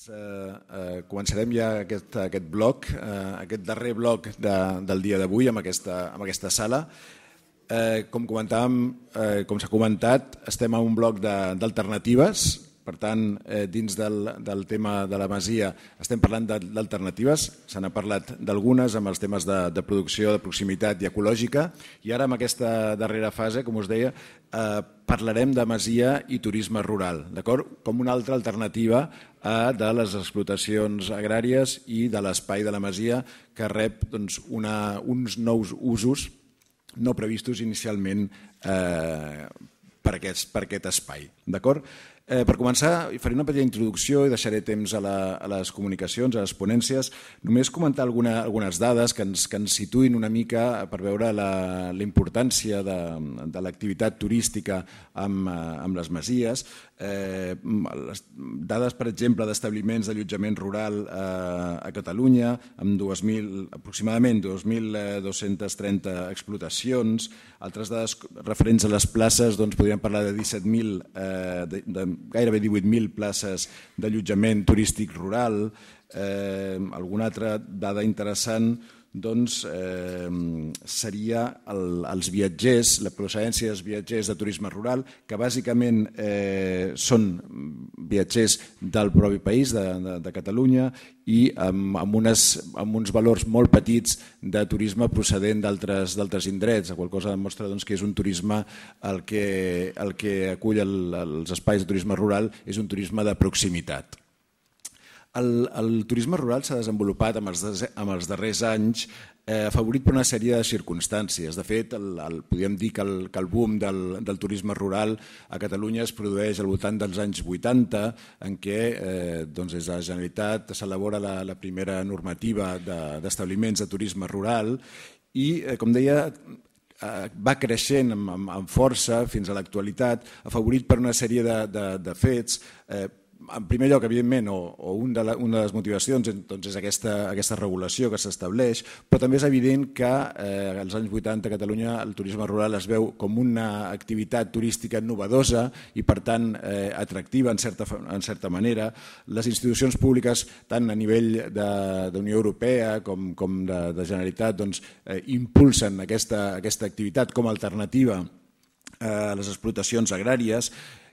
Doncs eh, eh, començarem ja aquest, aquest bloc, eh, aquest darrer bloc de, del dia d'avui amb, aquesta, amb aquesta sala. Eh, com comentàvem, eh, com s'ha comentat, estem a un bloc d'alternatives per tant, eh, dins del, del tema de la Masia estem parlant d'alternatives, se n'ha parlat d'algunes amb els temes de, de producció, de proximitat i ecològica, i ara amb aquesta darrera fase, com us deia, eh, parlarem de Masia i turisme rural, d'acord? com una altra alternativa a, eh, de les explotacions agràries i de l'espai de la Masia que rep doncs, una, uns nous usos no previstos inicialment eh, per aquest, per aquest espai. D'acord? Eh, per començar, faré una petita introducció i deixaré temps a, la, a les comunicacions, a les ponències. Només comentar alguna, algunes dades que ens, que ens situin una mica per veure la, la importància de, de l'activitat turística amb, eh, amb les masies. Eh, les dades, per exemple, d'establiments d'allotjament rural eh, a Catalunya, amb 2 aproximadament 2.230 eh, explotacions. Altres dades referents a les places, doncs, podríem parlar de 17.000, eh, de, de gairebé 18.000 places d'allotjament turístic rural. Eh, alguna altra dada interessant, doncs eh, seria el, els viatgers, la procedència dels viatgers de turisme rural, que bàsicament eh, són viatgers del propi país, de, de, de Catalunya, i amb, amb, unes, amb uns valors molt petits de turisme procedent d'altres indrets, A qual cosa demostra doncs, que és un turisme el que, el que acull el, els espais de turisme rural, és un turisme de proximitat. El, el turisme rural s'ha desenvolupat amb els, amb els darrers anys eh, afavorit per una sèrie de circumstàncies. De fet, el, el, podríem dir que el, que el boom del, del turisme rural a Catalunya es produeix al voltant dels anys 80, en què eh, doncs des de la Generalitat s'elabora la, la primera normativa d'establiments de, de turisme rural i, eh, com deia, eh, va creixent amb, amb força fins a l'actualitat, afavorit per una sèrie de, de, de fets, eh, en primer lloc, evidentment, o, o un de la, una de les motivacions doncs, és aquesta, aquesta regulació que s'estableix, però també és evident que eh, als anys 80 a Catalunya el turisme rural es veu com una activitat turística novedosa i, per tant, eh, atractiva en certa, en certa manera. Les institucions públiques, tant a nivell de, de Unió Europea com, com de, de Generalitat, doncs, eh, impulsen aquesta, aquesta activitat com a alternativa eh, a les explotacions agràries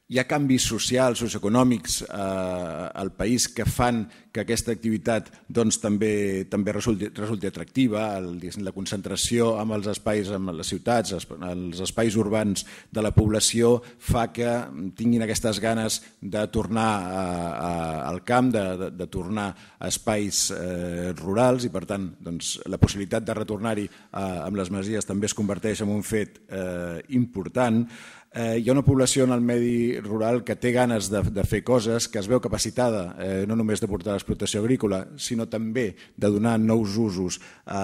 hi ha canvis socials, socioeconòmics eh, al país que fan que aquesta activitat doncs, també també resulti, resulti atractiva, el, la concentració amb els espais, amb les ciutats, els espais urbans de la població fa que tinguin aquestes ganes de tornar a, eh, a, al camp, de, de, de tornar a espais eh, rurals i per tant doncs, la possibilitat de retornar-hi eh, amb les masies també es converteix en un fet eh, important. Eh, eh, hi ha una població en el medi rural que té ganes de, de fer coses, que es veu capacitada eh, no només de portar l'explotació agrícola, sinó també de donar nous usos a, a,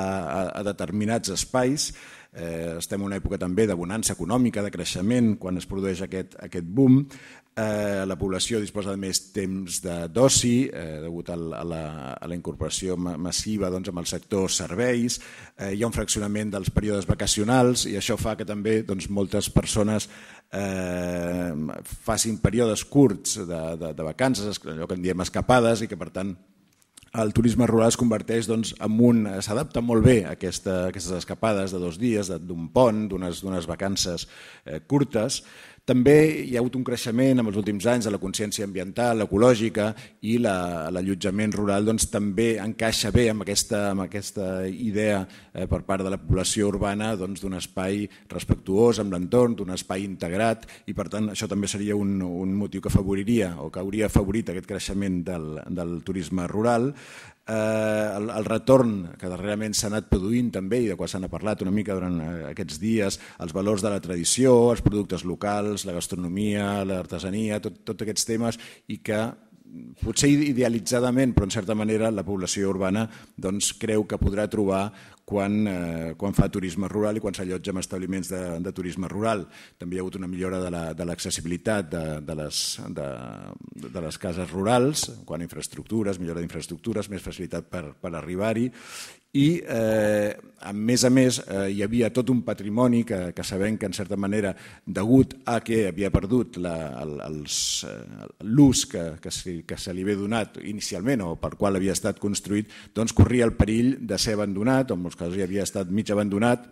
a determinats espais. Eh, estem en una època també de bonança econòmica, de creixement, quan es produeix aquest, aquest boom. Eh, la població disposa de més temps d'oci, eh, degut a la, a la incorporació massiva doncs, amb el sector serveis. Eh, hi ha un fraccionament dels períodes vacacionals i això fa que també doncs, moltes persones eh, facin períodes curts de, de, de vacances, allò que en diem escapades, i que per tant el turisme rural es converteix doncs, en un... s'adapta molt bé a aquesta, a aquestes escapades de dos dies, d'un pont, d'unes vacances eh, curtes, també hi ha hagut un creixement en els últims anys de la consciència ambiental, ecològica i l'allotjament la, rural doncs, també encaixa bé amb aquesta, amb aquesta idea eh, per part de la població urbana doncs, d'un doncs, espai respectuós amb l'entorn, d'un espai integrat i per tant això també seria un, un motiu que favoriria o que hauria afavorit aquest creixement del, del turisme rural eh, el, el retorn que darrerament s'ha anat produint també i de qual s'han parlat una mica durant eh, aquests dies, els valors de la tradició, els productes locals, la gastronomia, l'artesania, tots tot aquests temes i que potser idealitzadament, però en certa manera la població urbana doncs, creu que podrà trobar quan, eh, quan fa turisme rural i quan s'allotja en establiments de, de turisme rural. També hi ha hagut una millora de l'accessibilitat la, de, de, les, de, de les cases rurals, quan infraestructures, millora d'infraestructures, més facilitat per, per arribar-hi, i eh, a més a més eh, hi havia tot un patrimoni que, que sabem que en certa manera degut a que havia perdut eh, l'ús que, que, que se li havia donat inicialment o per qual havia estat construït, doncs corria el perill de ser abandonat, o en molts casos ja havia estat mig abandonat,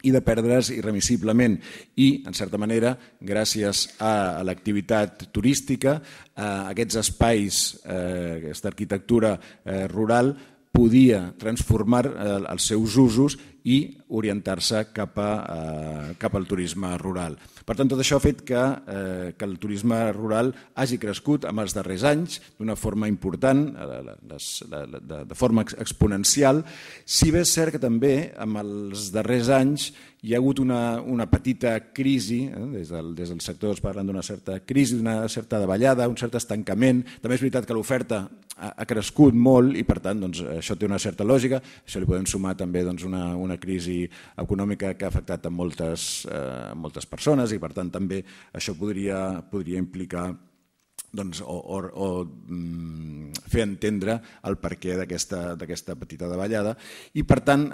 i de perdre's irremissiblement. I, en certa manera, gràcies a l'activitat turística, eh, aquests espais, eh, aquesta arquitectura eh, rural, podia transformar eh, els seus usos i orientar-se cap, a, eh, cap al turisme rural. Per tant, tot això ha fet que, eh, que el turisme rural hagi crescut amb els darrers anys d'una forma important, eh, les, la, la, de, de forma exponencial, si bé és cert que també amb els darrers anys hi ha hagut una, una petita crisi, eh? des, del, des del sector es parlen d'una certa crisi, d'una certa davallada, un cert estancament. També és veritat que l'oferta ha, ha crescut molt i, per tant, doncs, això té una certa lògica. Això li podem sumar també doncs, una, una crisi econòmica que ha afectat a moltes, eh, moltes persones i, per tant, també això podria, podria implicar doncs, o, o, o mm, fer entendre el perquè d'aquesta petita davallada i per tant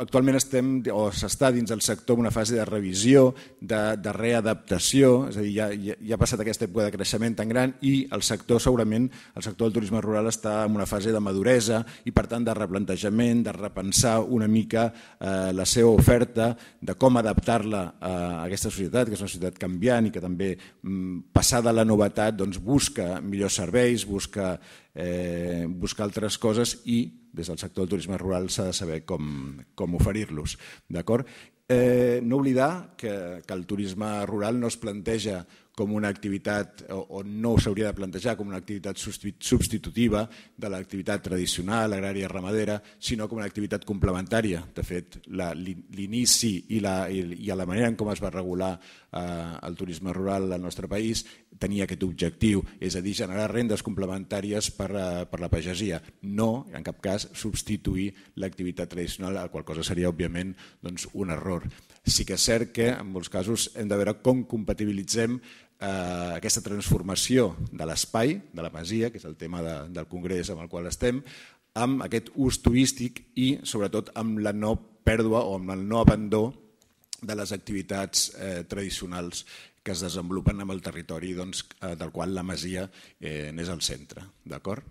actualment estem o s'està dins del sector en una fase de revisió, de, de readaptació, és a dir, ja, ja, ja ha passat aquesta època de creixement tan gran i el sector segurament, el sector del turisme rural està en una fase de maduresa i per tant de replantejament, de repensar una mica eh, la seva oferta, de com adaptar-la a aquesta societat, que és una societat canviant i que també mm, passada la novetat doncs, busca busca millors serveis, busca, eh, busca altres coses i des del sector del turisme rural s'ha de saber com, com oferir-los. Eh, no oblidar que, que el turisme rural no es planteja com una activitat on no s'hauria de plantejar com una activitat substitutiva de l'activitat tradicional, agrària, ramadera, sinó com una activitat complementària. De fet, l'inici i, la, i la manera en com es va regular eh, el turisme rural al nostre país tenia aquest objectiu, és a dir, generar rendes complementàries per, eh, per la pagesia, no, en cap cas, substituir l'activitat tradicional, la qual cosa seria, òbviament, doncs, un error. Sí que és cert que, en molts casos, hem de veure com compatibilitzem eh, aquesta transformació de l'espai, de la masia, que és el tema de, del congrés amb el qual estem, amb aquest ús turístic i sobretot amb la no pèrdua o amb el no abandó de les activitats eh, tradicionals que es desenvolupen amb el territori doncs, eh, del qual la masia eh, n'és el centre. D'acord?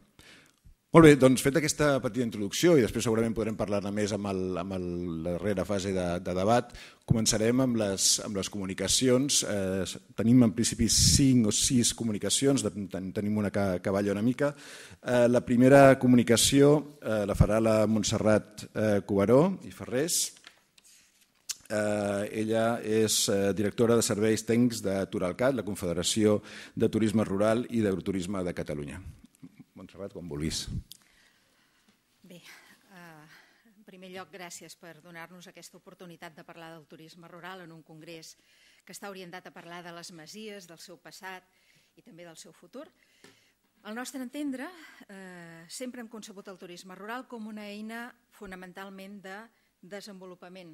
Molt bé, doncs fet aquesta petita introducció i després segurament podrem parlar-ne més amb, el, amb el, la darrera fase de, de debat, començarem amb les, amb les comunicacions. Eh, tenim en principi cinc o sis comunicacions, ten, tenim una que, que balla una mica. Eh, la primera comunicació eh, la farà la Montserrat eh, Covaró i Ferrés. Eh, ella és eh, directora de serveis tècnics de Turalcat, la Confederació de Turisme Rural i d'Agroturisme de Catalunya. Montserrat, quan vulguis. Bé, eh, en primer lloc, gràcies per donar-nos aquesta oportunitat de parlar del turisme rural en un congrés que està orientat a parlar de les masies, del seu passat i també del seu futur. Al nostre entendre, eh, sempre hem concebut el turisme rural com una eina fonamentalment de desenvolupament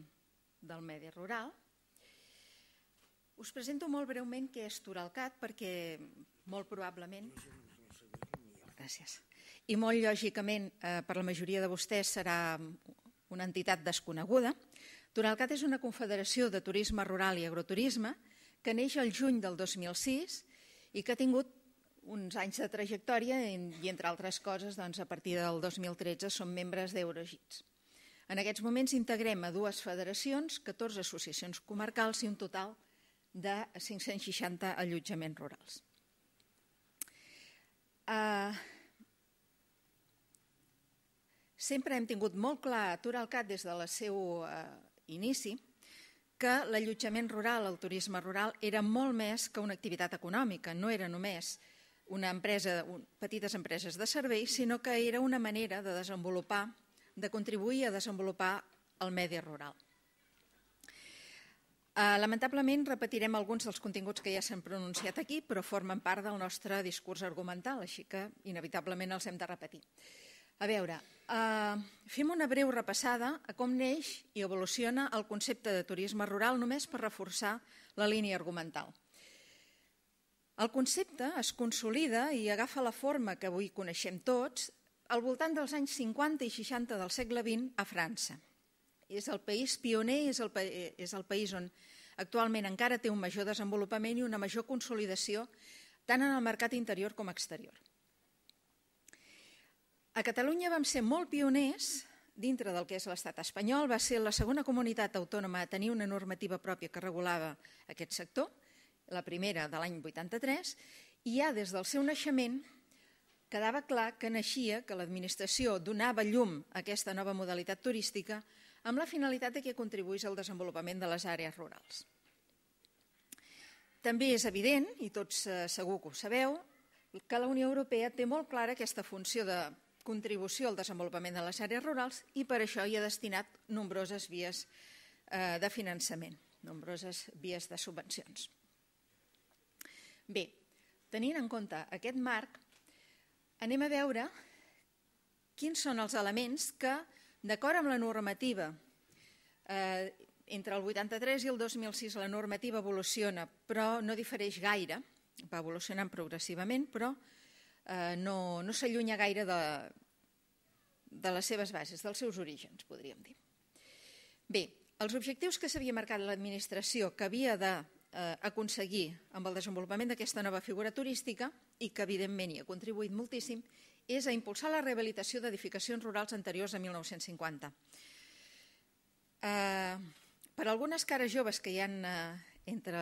del medi rural. Us presento molt breument què és Turalcat perquè molt probablement Gràcies. I molt lògicament, eh, per la majoria de vostès, serà una entitat desconeguda. Turalcat és una confederació de turisme rural i agroturisme que neix el juny del 2006 i que ha tingut uns anys de trajectòria i, entre altres coses, doncs, a partir del 2013 som membres d'Eurogits. En aquests moments integrem a dues federacions, 14 associacions comarcals i un total de 560 allotjaments rurals. Eh, sempre hem tingut molt clar a Turalcat des del seu eh, inici que l'allotjament rural, el turisme rural, era molt més que una activitat econòmica, no era només una empresa, un, petites empreses de serveis, sinó que era una manera de desenvolupar, de contribuir a desenvolupar el medi rural. Eh, lamentablement repetirem alguns dels continguts que ja s'han pronunciat aquí, però formen part del nostre discurs argumental, així que inevitablement els hem de repetir. A veure, eh, fem una breu repassada a com neix i evoluciona el concepte de turisme rural només per reforçar la línia argumental. El concepte es consolida i agafa la forma que avui coneixem tots al voltant dels anys 50 i 60 del segle XX a França és el país pioner, és el, és el país on actualment encara té un major desenvolupament i una major consolidació tant en el mercat interior com exterior. A Catalunya vam ser molt pioners dintre del que és l'estat espanyol, va ser la segona comunitat autònoma a tenir una normativa pròpia que regulava aquest sector, la primera de l'any 83, i ja des del seu naixement quedava clar que naixia que l'administració donava llum a aquesta nova modalitat turística amb la finalitat de que contribuís al desenvolupament de les àrees rurals. També és evident, i tots eh, segur que ho sabeu, que la Unió Europea té molt clara aquesta funció de contribució al desenvolupament de les àrees rurals i per això hi ha destinat nombroses vies eh, de finançament, nombroses vies de subvencions. Bé, tenint en compte aquest marc, anem a veure quins són els elements que D'acord amb la normativa, eh, entre el 83 i el 2006 la normativa evoluciona, però no difereix gaire, va evolucionant progressivament, però eh, no, no s'allunya gaire de, de les seves bases, dels seus orígens, podríem dir. Bé, els objectius que s'havia marcat l'administració que havia d'aconseguir eh, amb el desenvolupament d'aquesta nova figura turística i que evidentment hi ha contribuït moltíssim és a impulsar la rehabilitació d'edificacions rurals anteriors a 1950. Eh, per a algunes cares joves que hi han eh, entre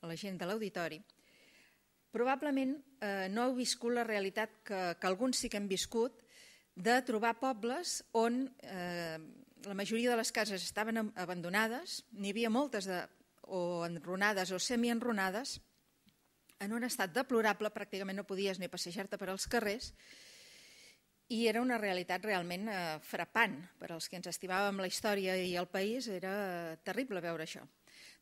la gent de l'auditori, probablement eh, no heu viscut la realitat que, que alguns sí que hem viscut de trobar pobles on eh, la majoria de les cases estaven abandonades, n'hi havia moltes de, o enronades o semienronades, en un estat deplorable, pràcticament no podies ni passejar-te per als carrers, i era una realitat realment eh, frapant. Per als que ens estimàvem la història i el país era terrible veure això.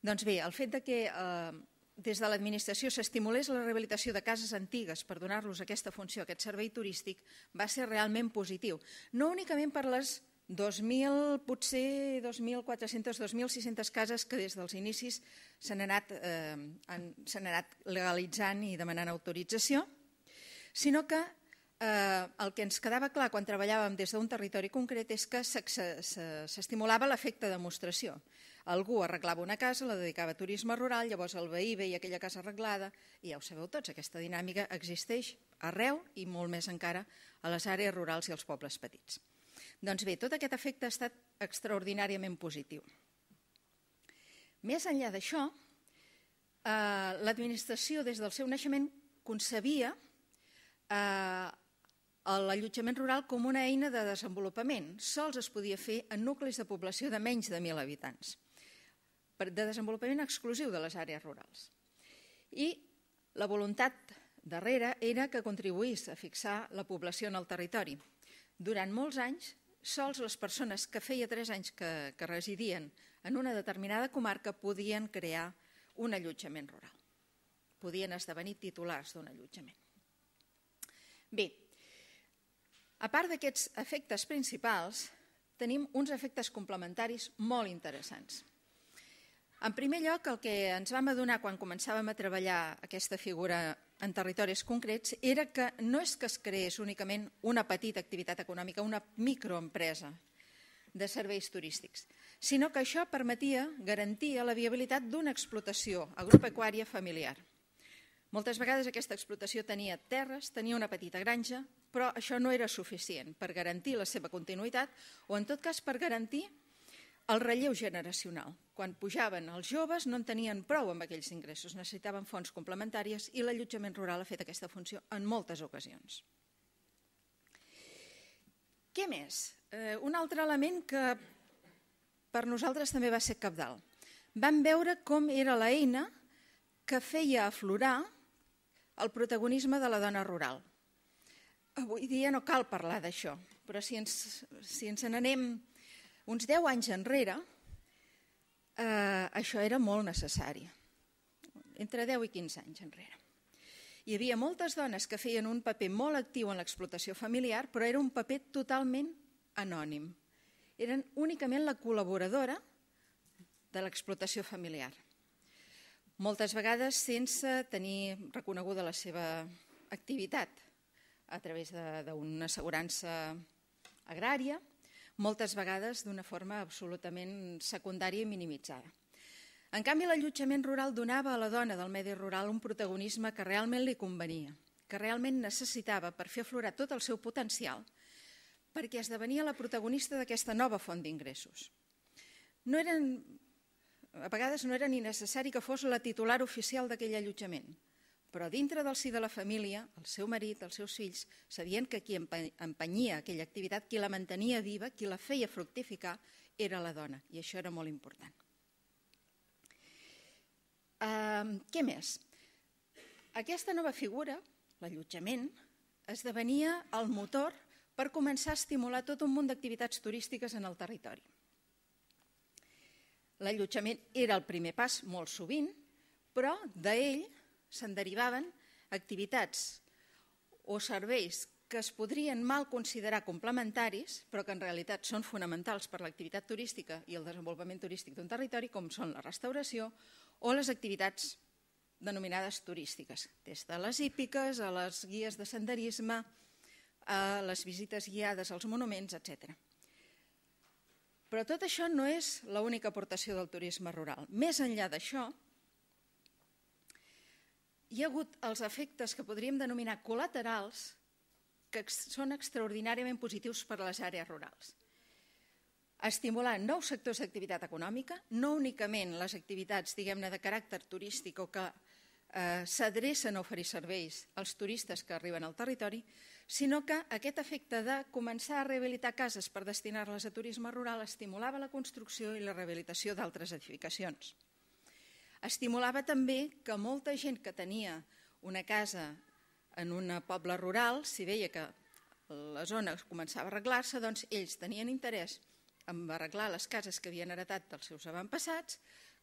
Doncs bé, el fet de que eh, des de l'administració s'estimulés la rehabilitació de cases antigues per donar-los aquesta funció, aquest servei turístic, va ser realment positiu. No únicament per les 2.000, potser 2.400, 2.600 cases que des dels inicis s'han anat, eh, han anat legalitzant i demanant autorització, sinó que eh, el que ens quedava clar quan treballàvem des d'un territori concret és que s'estimulava l'efecte demostració. Algú arreglava una casa, la dedicava a turisme rural, llavors el veí veia aquella casa arreglada, i ja ho sabeu tots, aquesta dinàmica existeix arreu i molt més encara a les àrees rurals i als pobles petits. Doncs bé, tot aquest efecte ha estat extraordinàriament positiu. Més enllà d'això, eh, l'administració des del seu naixement concebia eh, l'allotjament rural com una eina de desenvolupament. Sols es podia fer en nuclis de població de menys de 1.000 habitants, de desenvolupament exclusiu de les àrees rurals. I la voluntat darrere era que contribuís a fixar la població en el territori. Durant molts anys, Sols les persones que feia tres anys que, que residien en una determinada comarca podien crear un allotjament rural. Podien esdevenir titulars d'un allotjament. Bé, a part d'aquests efectes principals, tenim uns efectes complementaris molt interessants. En primer lloc, el que ens vam adonar quan començàvem a treballar aquesta figura en territoris concrets era que no és que es creés únicament una petita activitat econòmica, una microempresa de serveis turístics, sinó que això permetia garantir la viabilitat d'una explotació agropecuària familiar. Moltes vegades aquesta explotació tenia terres, tenia una petita granja, però això no era suficient per garantir la seva continuïtat o, en tot cas, per garantir el relleu generacional. Quan pujaven els joves no en tenien prou amb aquells ingressos, necessitaven fons complementàries i l'allotjament rural ha fet aquesta funció en moltes ocasions. Què més? Eh, un altre element que per nosaltres també va ser capdalt. Vam veure com era l'eina que feia aflorar el protagonisme de la dona rural. Avui dia no cal parlar d'això, però si ens, si ens n'anem en uns 10 anys enrere, eh, això era molt necessari, entre 10 i 15 anys enrere. Hi havia moltes dones que feien un paper molt actiu en l'explotació familiar, però era un paper totalment anònim. Eren únicament la col·laboradora de l'explotació familiar. Moltes vegades sense tenir reconeguda la seva activitat a través d'una assegurança agrària, moltes vegades d'una forma absolutament secundària i minimitzada. En canvi, l'allotjament rural donava a la dona del medi rural un protagonisme que realment li convenia, que realment necessitava per fer aflorar tot el seu potencial, perquè esdevenia la protagonista d'aquesta nova font d'ingressos. No eren, a vegades no era ni necessari que fos la titular oficial d'aquell allotjament, però dintre del si de la família, el seu marit, els seus fills, sabien que qui empenyia aquella activitat, qui la mantenia viva, qui la feia fructificar, era la dona, i això era molt important. Uh, què més? Aquesta nova figura, l'allotjament, esdevenia el motor per començar a estimular tot un munt d'activitats turístiques en el territori. L'allotjament era el primer pas molt sovint, però d'ell se'n derivaven activitats o serveis que es podrien mal considerar complementaris, però que en realitat són fonamentals per l'activitat turística i el desenvolupament turístic d'un territori, com són la restauració o les activitats denominades turístiques, des de les hípiques a les guies de senderisme, a les visites guiades als monuments, etc. Però tot això no és l'única aportació del turisme rural. Més enllà d'això, hi ha hagut els efectes que podríem denominar col·laterals que són extraordinàriament positius per a les àrees rurals. Estimular nous sectors d'activitat econòmica, no únicament les activitats diguem-ne de caràcter turístic o que eh, s'adrecen a oferir serveis als turistes que arriben al territori, sinó que aquest efecte de començar a rehabilitar cases per destinar-les a turisme rural estimulava la construcció i la rehabilitació d'altres edificacions. Estimulava també que molta gent que tenia una casa en un poble rural, si veia que la zona començava a arreglar-se, doncs ells tenien interès en arreglar les cases que havien heretat dels seus avantpassats,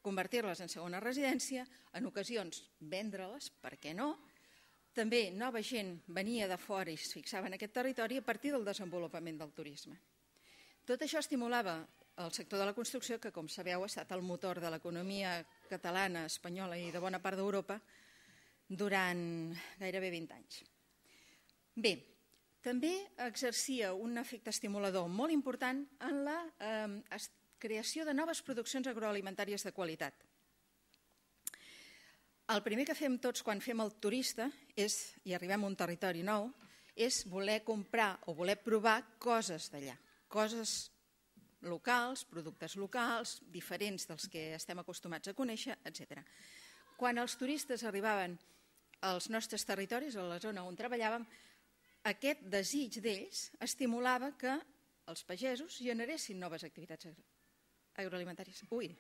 convertir-les en segona residència, en ocasions vendre-les, per què no? També nova gent venia de fora i es fixava en aquest territori a partir del desenvolupament del turisme. Tot això estimulava el sector de la construcció, que com sabeu ha estat el motor de l'economia catalana, espanyola i de bona part d'Europa durant gairebé 20 anys. Bé, també exercia un efecte estimulador molt important en la eh, creació de noves produccions agroalimentàries de qualitat. El primer que fem tots quan fem el turista és, i arribem a un territori nou és voler comprar o voler provar coses d'allà, coses locals, productes locals, diferents dels que estem acostumats a conèixer, etc. Quan els turistes arribaven als nostres territoris, a la zona on treballàvem, aquest desig d'ells estimulava que els pagesos generessin noves activitats agroalimentàries. Ui,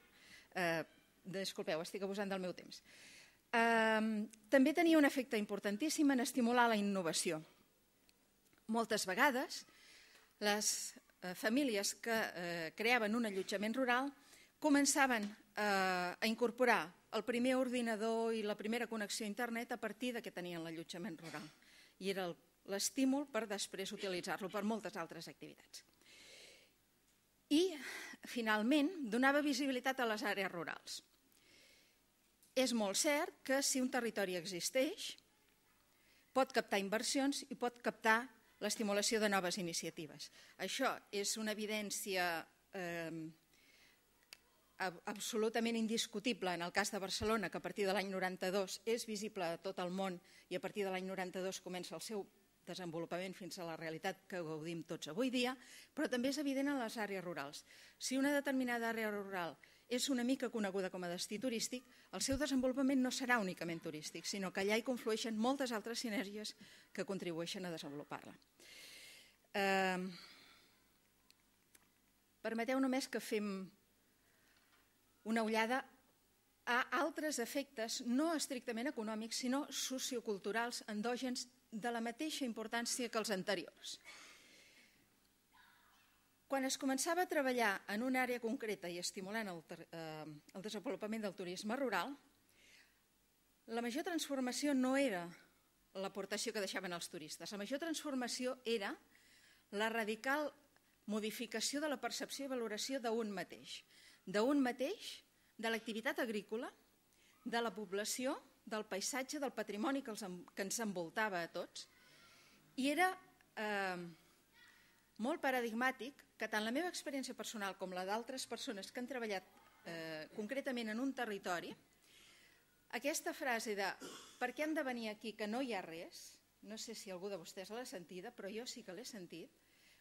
eh, disculpeu, estic abusant del meu temps. Eh, també tenia un efecte importantíssim en estimular la innovació. Moltes vegades les Eh, famílies que eh, creaven un allotjament rural començaven eh, a incorporar el primer ordinador i la primera connexió a internet a partir de que tenien l'allotjament rural. I era l'estímul per després utilitzar-lo per moltes altres activitats. I, finalment, donava visibilitat a les àrees rurals. És molt cert que si un territori existeix, pot captar inversions i pot captar l'estimulació de noves iniciatives. Això és una evidència eh, absolutament indiscutible en el cas de Barcelona, que a partir de l'any 92 és visible a tot el món i a partir de l'any 92 comença el seu desenvolupament fins a la realitat que gaudim tots avui dia, però també és evident en les àrees rurals. Si una determinada àrea rural és una mica coneguda com a destí turístic, el seu desenvolupament no serà únicament turístic, sinó que allà hi conflueixen moltes altres sinergies que contribueixen a desenvolupar-la. Ehm, permeteu només que fem una ullada a altres efectes no estrictament econòmics, sinó socioculturals endògens de la mateixa importància que els anteriors. Quan es començava a treballar en una àrea concreta i estimulant el, eh, el desenvolupament del turisme rural, la major transformació no era l'aportació que deixaven els turistes. La major transformació era la radical modificació de la percepció i valoració d'un mateix, d'un mateix, de l'activitat agrícola, de la població, del paisatge, del patrimoni que, els, que ens envoltava a tots, i era eh, molt paradigmàtic que tant la meva experiència personal com la d'altres persones que han treballat eh, concretament en un territori, aquesta frase de per què han de venir aquí que no hi ha res, no sé si algú de vostès l'ha sentida, però jo sí que l'he sentit,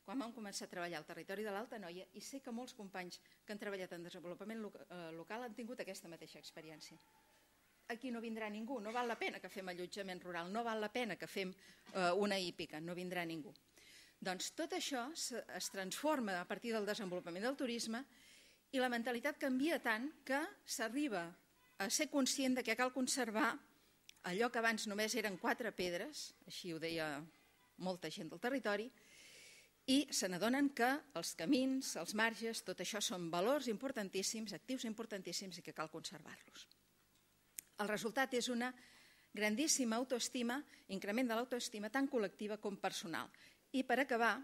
quan vam començar a treballar al territori de l'Alta Noia, i sé que molts companys que han treballat en desenvolupament eh, local han tingut aquesta mateixa experiència. Aquí no vindrà ningú, no val la pena que fem allotjament rural, no val la pena que fem eh, una hípica, no vindrà ningú. Doncs tot això es transforma a partir del desenvolupament del turisme i la mentalitat canvia tant que s'arriba a ser conscient de que cal conservar allò que abans només eren quatre pedres, així ho deia molta gent del territori, i se n'adonen que els camins, els marges, tot això són valors importantíssims, actius importantíssims i que cal conservar-los. El resultat és una grandíssima autoestima, increment de l'autoestima tant col·lectiva com personal. I per acabar,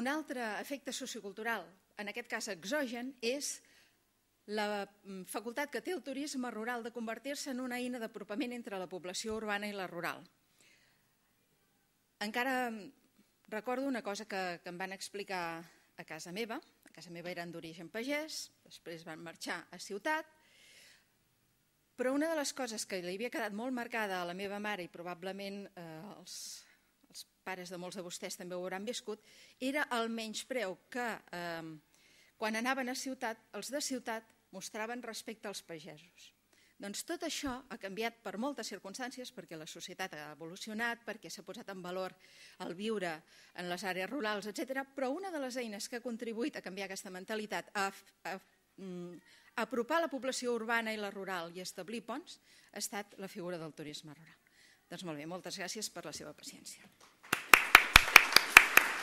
un altre efecte sociocultural, en aquest cas exogen, és la mm, facultat que té el turisme rural de convertir-se en una eina d'apropament entre la població urbana i la rural. Encara mm, recordo una cosa que, que em van explicar a casa meva. A casa meva eren d'origen pagès, després van marxar a ciutat però una de les coses que li havia quedat molt marcada a la meva mare, i probablement eh, els, els pares de molts de vostès també ho hauran viscut, era el menyspreu que eh, quan anaven a ciutat, els de ciutat mostraven respecte als pagesos. Doncs tot això ha canviat per moltes circumstàncies, perquè la societat ha evolucionat, perquè s'ha posat en valor el viure en les àrees rurals, etc. però una de les eines que ha contribuït a canviar aquesta mentalitat, a, a, mm, apropar la població urbana i la rural i establir ponts ha estat la figura del turisme rural. Doncs molt bé, moltes gràcies per la seva paciència.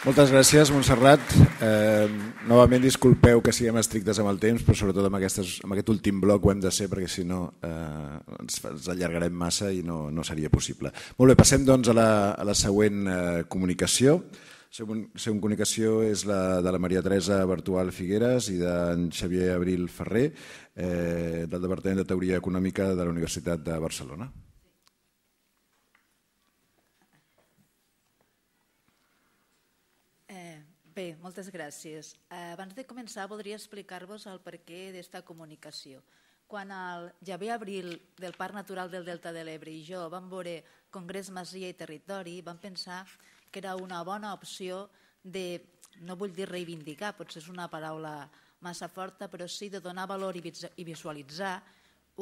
Moltes gràcies, Montserrat. Eh, novament disculpeu que siguem estrictes amb el temps, però sobretot amb, aquestes, amb aquest últim bloc ho hem de ser, perquè si no eh, ens, ens allargarem massa i no, no seria possible. Molt bé, passem doncs a la, a la següent eh, comunicació. Comunicació és la de la Maria Teresa Bertual Figueres i d'en Xavier Abril Ferrer, eh, del Departament de Teoria Econòmica de la Universitat de Barcelona. Eh, bé, moltes gràcies. Eh, abans de començar, voldria explicar-vos el perquè d'esta comunicació. Quan el Javier Abril del Parc Natural del Delta de l'Ebre i jo vam veure Congrés Masia i Territori, vam pensar que era una bona opció de, no vull dir reivindicar, potser és una paraula massa forta, però sí de donar valor i visualitzar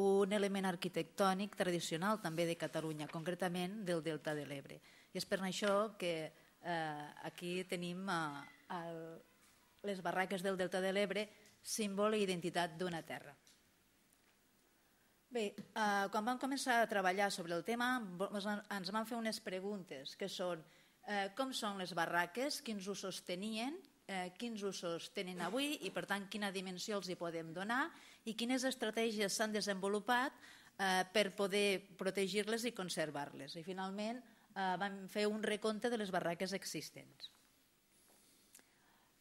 un element arquitectònic tradicional també de Catalunya, concretament del Delta de l'Ebre. I és per això que eh, aquí tenim eh, el, les barraques del Delta de l'Ebre, símbol i identitat d'una terra. Bé, eh, quan vam començar a treballar sobre el tema, ens van fer unes preguntes que són eh, com són les barraques, quins usos tenien, eh, quins usos tenen avui i, per tant, quina dimensió els hi podem donar i quines estratègies s'han desenvolupat eh, per poder protegir-les i conservar-les. I, finalment, eh, vam fer un recompte de les barraques existents.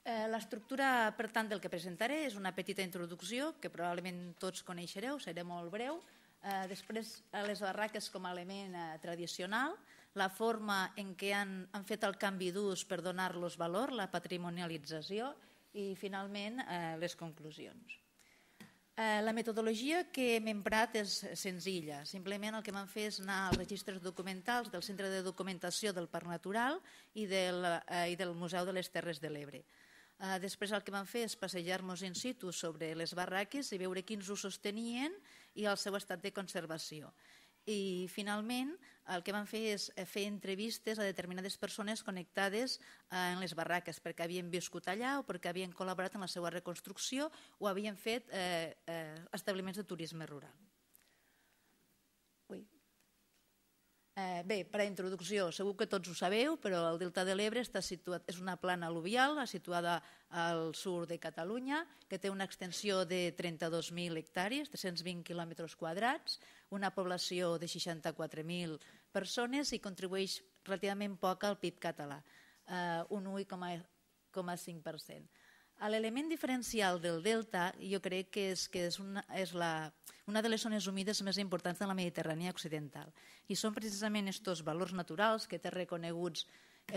Eh, L'estructura, per tant, del que presentaré és una petita introducció que probablement tots coneixereu, seré molt breu. Eh, després, les barraques com a element eh, tradicional, la forma en què han, han fet el canvi d'ús per donar-los valor, la patrimonialització, i finalment eh, les conclusions. Eh, la metodologia que hem emprat és senzilla. Simplement el que vam fer és anar als registres documentals del Centre de Documentació del Parc Natural i del, eh, i del Museu de les Terres de l'Ebre. Eh, després el que vam fer és passejar-nos in situ sobre les barraques i veure quins usos tenien i el seu estat de conservació i finalment el que van fer és eh, fer entrevistes a determinades persones connectades eh, en les barraques perquè havien viscut allà o perquè havien col·laborat en la seva reconstrucció o havien fet eh, eh, establiments de turisme rural. Eh, bé, per a introducció, segur que tots ho sabeu, però el Delta de l'Ebre està situat, és una plana al·luvial situada al sud de Catalunya, que té una extensió de 32.000 hectàrees, 320 quilòmetres quadrats, una població de 64.000 persones i contribueix relativament poc al PIB català, eh, un 1,5%. L'element diferencial del delta jo crec que és, que és, una, és la, una de les zones humides més importants de la Mediterrània occidental. I són precisament aquests valors naturals que té reconeguts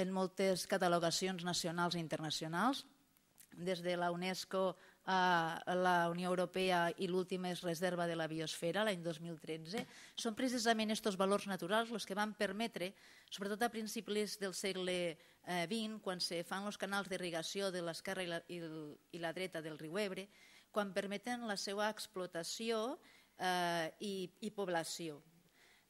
en moltes catalogacions nacionals i internacionals, des de la UNESCO a la Unió Europea i l'última és Reserva de la Biosfera, l'any 2013, són precisament aquests valors naturals els que van permetre, sobretot a principis del segle XX, eh, quan se fan els canals d'irrigació de l'esquerra i, la, i, la dreta del riu Ebre, quan permeten la seva explotació eh, i, i població.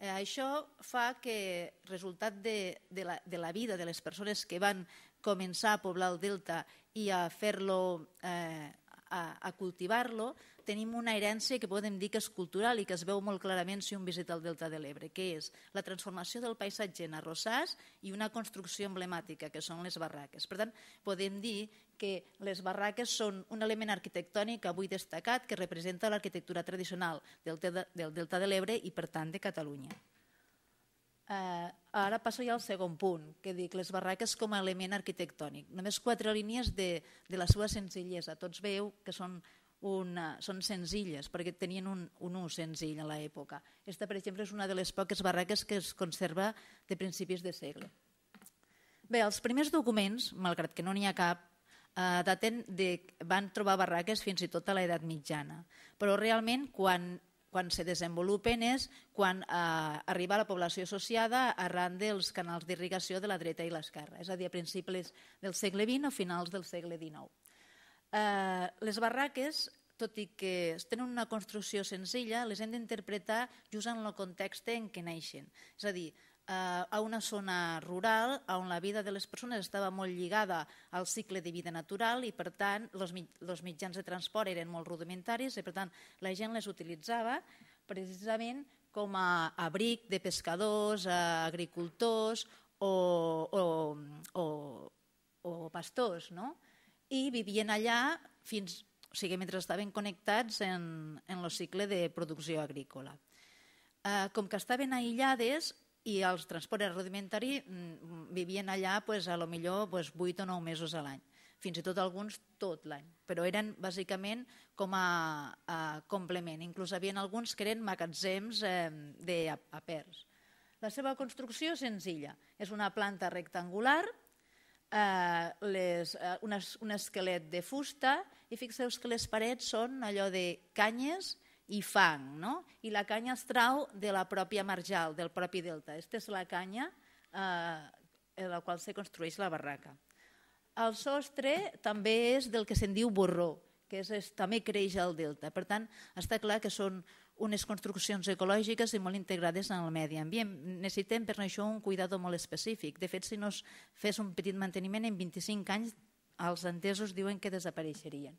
Eh, això fa que, resultat de, de, la, de la vida de les persones que van començar a poblar el delta i a fer-lo eh, a, a cultivar-lo, tenim una herència que podem dir que és cultural i que es veu molt clarament si un visita al Delta de l'Ebre, que és la transformació del paisatge en arrossars i una construcció emblemàtica, que són les barraques. Per tant, podem dir que les barraques són un element arquitectònic avui destacat que representa l'arquitectura tradicional del, del Delta de l'Ebre i, per tant, de Catalunya. Eh, ara passo ja al segon punt, que dic les barraques com a element arquitectònic. Només quatre línies de, de la seva senzillesa. Tots veu que són, una, són senzilles, perquè tenien un, un ús senzill a l'època. Esta, per exemple, és una de les poques barraques que es conserva de principis de segle. Bé, els primers documents, malgrat que no n'hi ha cap, eh, daten de, van trobar barraques fins i tot a l'edat mitjana. Però realment, quan quan se desenvolupen és quan eh, arriba la població associada arran dels canals d'irrigació de la dreta i l'esquerra, és a dir, a principis del segle XX o finals del segle XIX. Eh, les barraques, tot i que tenen una construcció senzilla, les hem d'interpretar just en el context en què neixen. És a dir, Eh, a una zona rural on la vida de les persones estava molt lligada al cicle de vida natural i, per tant, els mitjans de transport eren molt rudimentaris i, per tant, la gent les utilitzava precisament com a abric de pescadors, agricultors o, o, o, o pastors, no? I vivien allà fins, o sigui, mentre estaven connectats en, en el cicle de producció agrícola. Eh, com que estaven aïllades, i els transports rudimentari mm, mm, vivien allà pues, a lo millor pues, 8 o 9 mesos a l'any, fins i tot alguns tot l'any, però eren bàsicament com a, a complement. Inclús havia alguns que eren magatzems eh, d'apers. La seva construcció és senzilla. És una planta rectangular, eh, les, eh, un, un esquelet de fusta i fixeu que les parets són allò de canyes i fang, no? I la canya es trau de la pròpia marjal, del propi delta. Aquesta és la canya eh, en la qual se construeix la barraca. El sostre també és del que se'n diu borró, que és, és, també creix al delta. Per tant, està clar que són unes construccions ecològiques i molt integrades en el medi ambient. Necessitem per això un cuidado molt específic. De fet, si no es fes un petit manteniment, en 25 anys els entesos diuen que desapareixerien.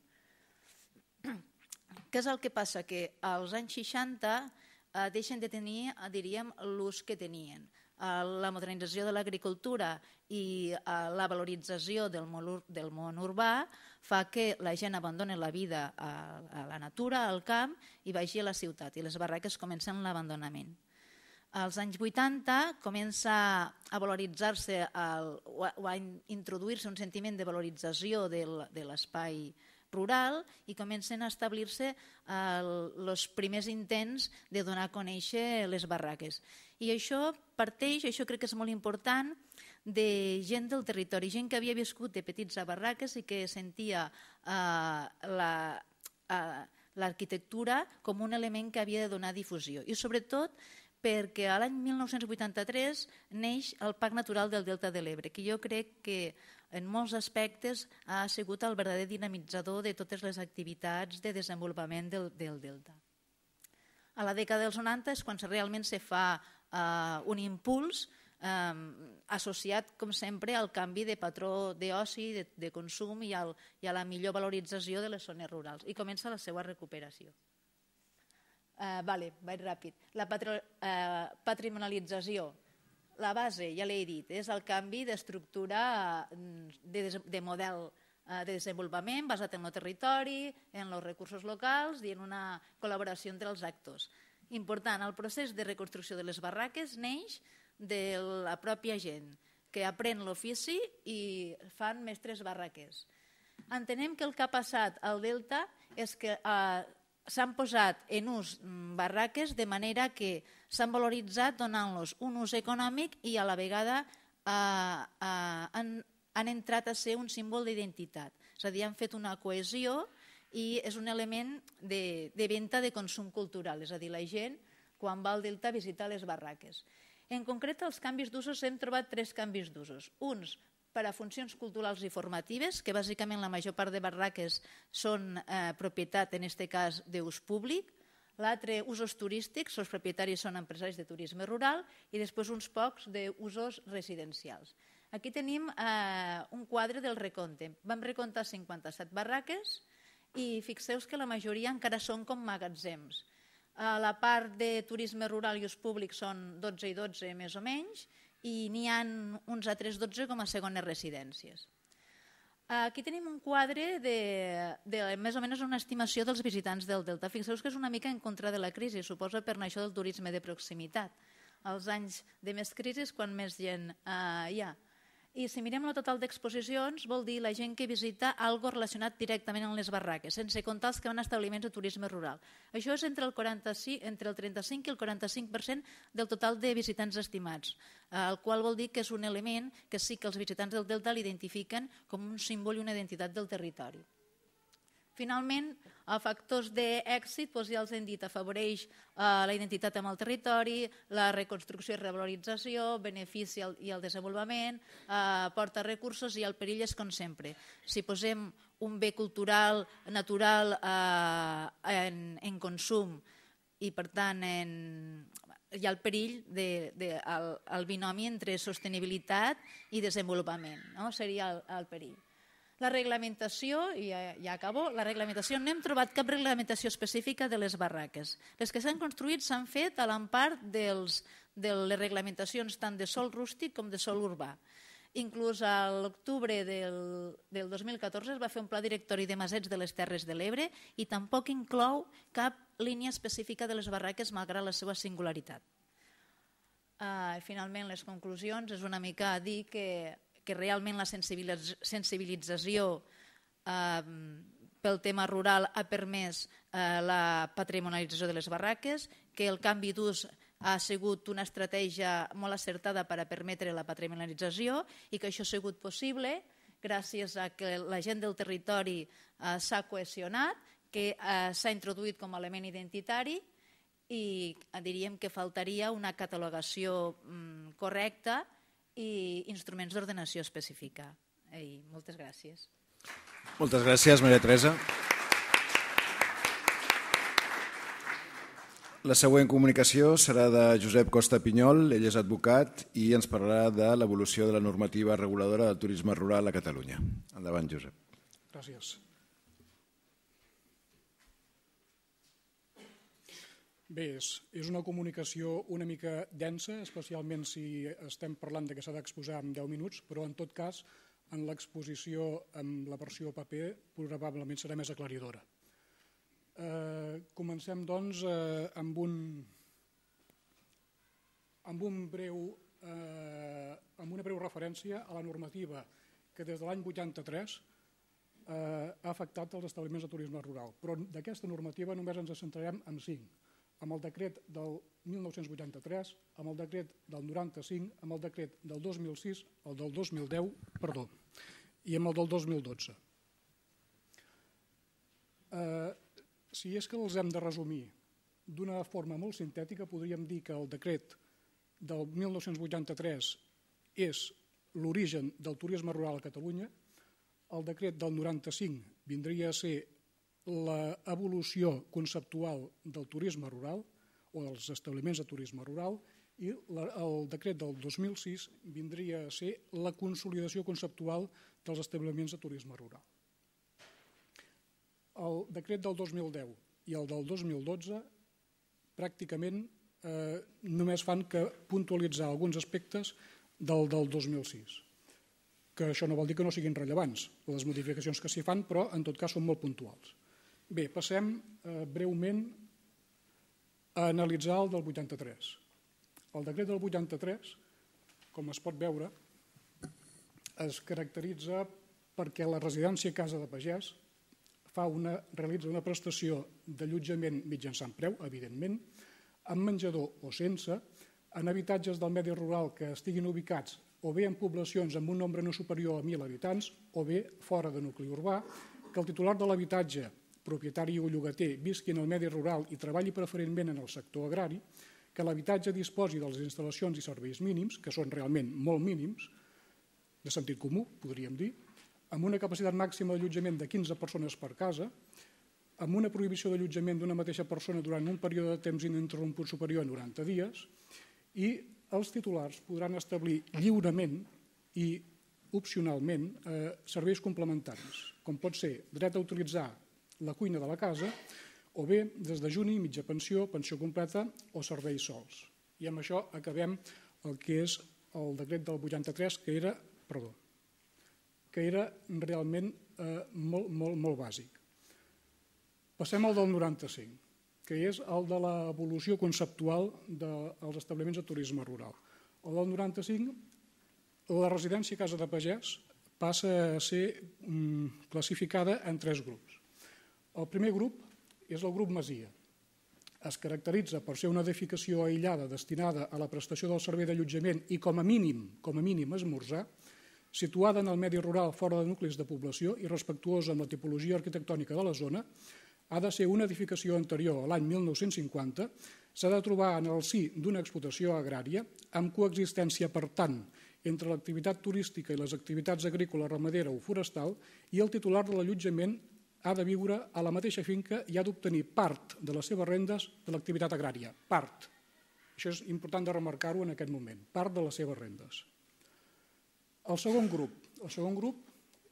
Què és el que passa? Que als anys 60 eh, deixen de tenir, eh, diríem, l'ús que tenien. Eh, la modernització de l'agricultura i eh, la valorització del món, del món urbà fa que la gent abandoni la vida a, a la natura, al camp, i vagi a la ciutat, i les barraques comencen l'abandonament. Als anys 80 comença a valoritzar-se o, o a introduir-se un sentiment de valorització del, de l'espai urbà rural i comencen a establir-se els primers intents de donar a conèixer les barraques. I això parteix, això crec que és molt important, de gent del territori, gent que havia viscut de petits a barraques i que sentia eh, la, eh, l'arquitectura com un element que havia de donar difusió. I sobretot perquè a l'any 1983 neix el Parc Natural del Delta de l'Ebre, que jo crec que en molts aspectes ha sigut el verdader dinamitzador de totes les activitats de desenvolupament del, del delta. A la dècada dels 90 és quan realment se fa eh, un impuls eh, associat, com sempre, al canvi de patró d'oci, de, de consum i, al, i a la millor valorització de les zones rurals. I comença la seva recuperació. Uh, vale, vaig ràpid. La patro, uh, patrimonialització la base, ja l'he dit, és el canvi d'estructura mm, de, de model eh, de desenvolupament basat en el territori, en els recursos locals i en una col·laboració entre els actors. Important, el procés de reconstrucció de les barraques neix de la pròpia gent, que aprèn l'ofici i fan mestres barraquers. Entenem que el que ha passat al Delta és que eh, s'han posat en ús mm, barraques de manera que s'han valoritzat donant-los un ús econòmic i a la vegada eh, eh, han, han entrat a ser un símbol d'identitat. És a dir, han fet una cohesió i és un element de, de venda de consum cultural, és a dir, la gent quan va al Delta a visitar les barraques. En concret, els canvis d'usos hem trobat tres canvis d'usos. Uns per a funcions culturals i formatives, que bàsicament la major part de barraques són eh, propietat, en aquest cas, d'ús públic. L'altre, usos turístics, els propietaris són empresaris de turisme rural i després uns pocs d'usos residencials. Aquí tenim eh, un quadre del recompte. Vam recomptar 57 barraques i fixeu que la majoria encara són com magatzems. A la part de turisme rural i ús públic són 12 i 12 més o menys, i n'hi ha uns altres 12 com a segones residències. Aquí tenim un quadre de, de més o menys una estimació dels visitants del Delta. Fixeu-vos que és una mica en contra de la crisi, suposa per això del turisme de proximitat. Els anys de més crisi és quan més gent eh, hi ha. Ja i si mirem el total d'exposicions, vol dir la gent que visita algo relacionat directament amb les barraques, sense comptar els que van a establiments de turisme rural. Això és entre el, 45, entre el 35 i el 45% del total de visitants estimats, eh, el qual vol dir que és un element que sí que els visitants del Delta l'identifiquen com un símbol i una identitat del territori. Finalment, Factors d'èxit doncs ja els hem dit, afavoreix eh, la identitat amb el territori, la reconstrucció i revalorització, benefici el, i el desenvolupament, eh, porta recursos i el perill és com sempre. Si posem un bé cultural, natural, eh, en, en consum i per tant en, hi ha el perill de, de, el, binomi entre sostenibilitat i desenvolupament, no? seria el, el perill. La reglamentació, i ja, ja acabo, la reglamentació, no hem trobat cap reglamentació específica de les barraques. Les que s'han construït s'han fet a l'empart dels, de les reglamentacions tant de sol rústic com de sol urbà. Inclús a l'octubre del, del 2014 es va fer un pla directori de masets de les Terres de l'Ebre i tampoc inclou cap línia específica de les barraques malgrat la seva singularitat. Uh, finalment, les conclusions és una mica dir que que realment la sensibilització eh, pel tema rural ha permès eh, la patrimonialització de les barraques, que el canvi d'ús ha sigut una estratègia molt acertada per a permetre la patrimonialització i que això ha sigut possible gràcies a que la gent del territori eh, s'ha cohesionat, que eh, s'ha introduït com a element identitari i diríem que faltaria una catalogació mm, correcta i instruments d'ordenació específica. Ei, moltes gràcies. Moltes gràcies, Maria Teresa. La següent comunicació serà de Josep Costa Pinyol, ell és advocat i ens parlarà de l'evolució de la normativa reguladora del turisme rural a Catalunya. Endavant, Josep. Gràcies. Bé, és, és una comunicació una mica densa, especialment si estem parlant de que s'ha d'exposar en 10 minuts, però en tot cas, en l'exposició amb la versió paper probablement serà més aclaridora. Eh, comencem, doncs, eh, amb un amb, un breu, eh, amb una breu referència a la normativa que des de l'any 83 eh, ha afectat els establiments de turisme rural. Però d'aquesta normativa només ens centrarem en cinc amb el decret del 1983, amb el decret del 95, amb el decret del 2006, el del 2010, perdó, i amb el del 2012. Eh, si és que els hem de resumir d'una forma molt sintètica, podríem dir que el decret del 1983 és l'origen del turisme rural a Catalunya, el decret del 95 vindria a ser l'evolució conceptual del turisme rural o dels establiments de turisme rural i el decret del 2006 vindria a ser la consolidació conceptual dels establiments de turisme rural. El decret del 2010 i el del 2012 pràcticament eh, només fan que puntualitzar alguns aspectes del del 2006 que això no vol dir que no siguin rellevants les modificacions que s'hi fan, però en tot cas són molt puntuals. Bé, passem eh, breument a analitzar el del 83. El decret del 83, com es pot veure, es caracteritza perquè la residència Casa de Pagès fa una, realitza una prestació d'allotjament mitjançant preu, evidentment, amb menjador o sense, en habitatges del medi rural que estiguin ubicats o bé en poblacions amb un nombre no superior a 1.000 habitants o bé fora de nucli urbà, que el titular de l'habitatge propietari o llogater visqui en el medi rural i treballi preferentment en el sector agrari, que l'habitatge disposi de les instal·lacions i serveis mínims, que són realment molt mínims, de sentit comú, podríem dir, amb una capacitat màxima d'allotjament de 15 persones per casa, amb una prohibició d'allotjament d'una mateixa persona durant un període de temps ininterromput superior a 90 dies, i els titulars podran establir lliurement i opcionalment eh, serveis complementaris, com pot ser dret a utilitzar la cuina de la casa, o bé des de juni, mitja pensió, pensió completa o serveis sols. I amb això acabem el que és el decret del 83, que era, perdó, que era realment eh, molt, molt, molt bàsic. Passem al del 95, que és el de l'evolució conceptual dels establiments de turisme rural. El del 95, la residència Casa de Pagès passa a ser mm, classificada en tres grups el primer grup és el grup Masia. Es caracteritza per ser una edificació aïllada destinada a la prestació del servei d'allotjament i com a mínim, com a mínim esmorzar, situada en el medi rural fora de nuclis de població i respectuosa amb la tipologia arquitectònica de la zona, ha de ser una edificació anterior a l'any 1950, s'ha de trobar en el si d'una explotació agrària, amb coexistència, per tant, entre l'activitat turística i les activitats agrícola, ramadera o forestal i el titular de l'allotjament ha de viure a la mateixa finca i ha d'obtenir part de les seves rendes de l'activitat agrària, part. Això és important de remarcar-ho en aquest moment, part de les seves rendes. El segon grup, el segon grup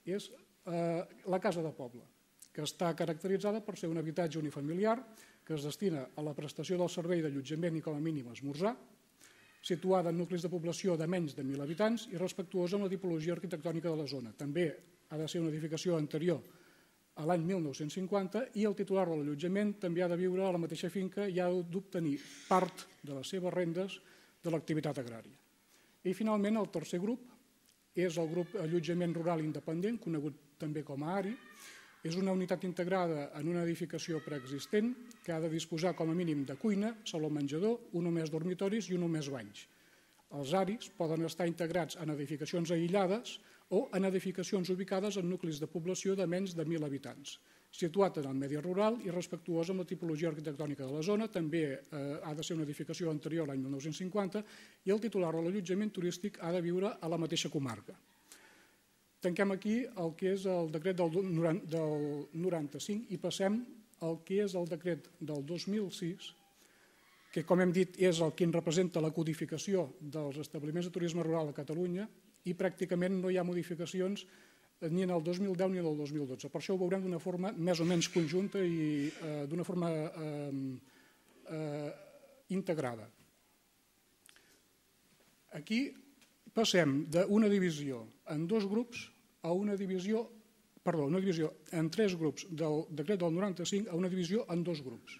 és eh, la casa de poble, que està caracteritzada per ser un habitatge unifamiliar que es destina a la prestació del servei d'allotjament i com a mínim esmorzar, situada en nuclis de població de menys de 1.000 habitants i respectuosa amb la tipologia arquitectònica de la zona. També ha de ser una edificació anterior a l'any 1950 i el titular de l'allotjament també ha de viure a la mateixa finca i ha d'obtenir part de les seves rendes de l'activitat agrària. I finalment el tercer grup és el grup allotjament rural independent, conegut també com a ARI, és una unitat integrada en una edificació preexistent que ha de disposar com a mínim de cuina, saló menjador, un o més dormitoris i un o més banys. Els aris poden estar integrats en edificacions aïllades, o en edificacions ubicades en nuclis de població de menys de 1.000 habitants. Situat en el medi rural i respectuós amb la tipologia arquitectònica de la zona, també eh, ha de ser una edificació anterior a l'any 1950 i el titular de l'allotjament turístic ha de viure a la mateixa comarca. Tanquem aquí el que és el decret del, del 95 i passem al que és el decret del 2006 que com hem dit és el que representa la codificació dels establiments de turisme rural a Catalunya i pràcticament no hi ha modificacions eh, ni en el 2010 ni en el 2012. Per això ho veurem d'una forma més o menys conjunta i eh, d'una forma eh, eh, integrada. Aquí passem d'una divisió en dos grups a una divisió perdó, una divisió en tres grups del decret del 95 a una divisió en dos grups.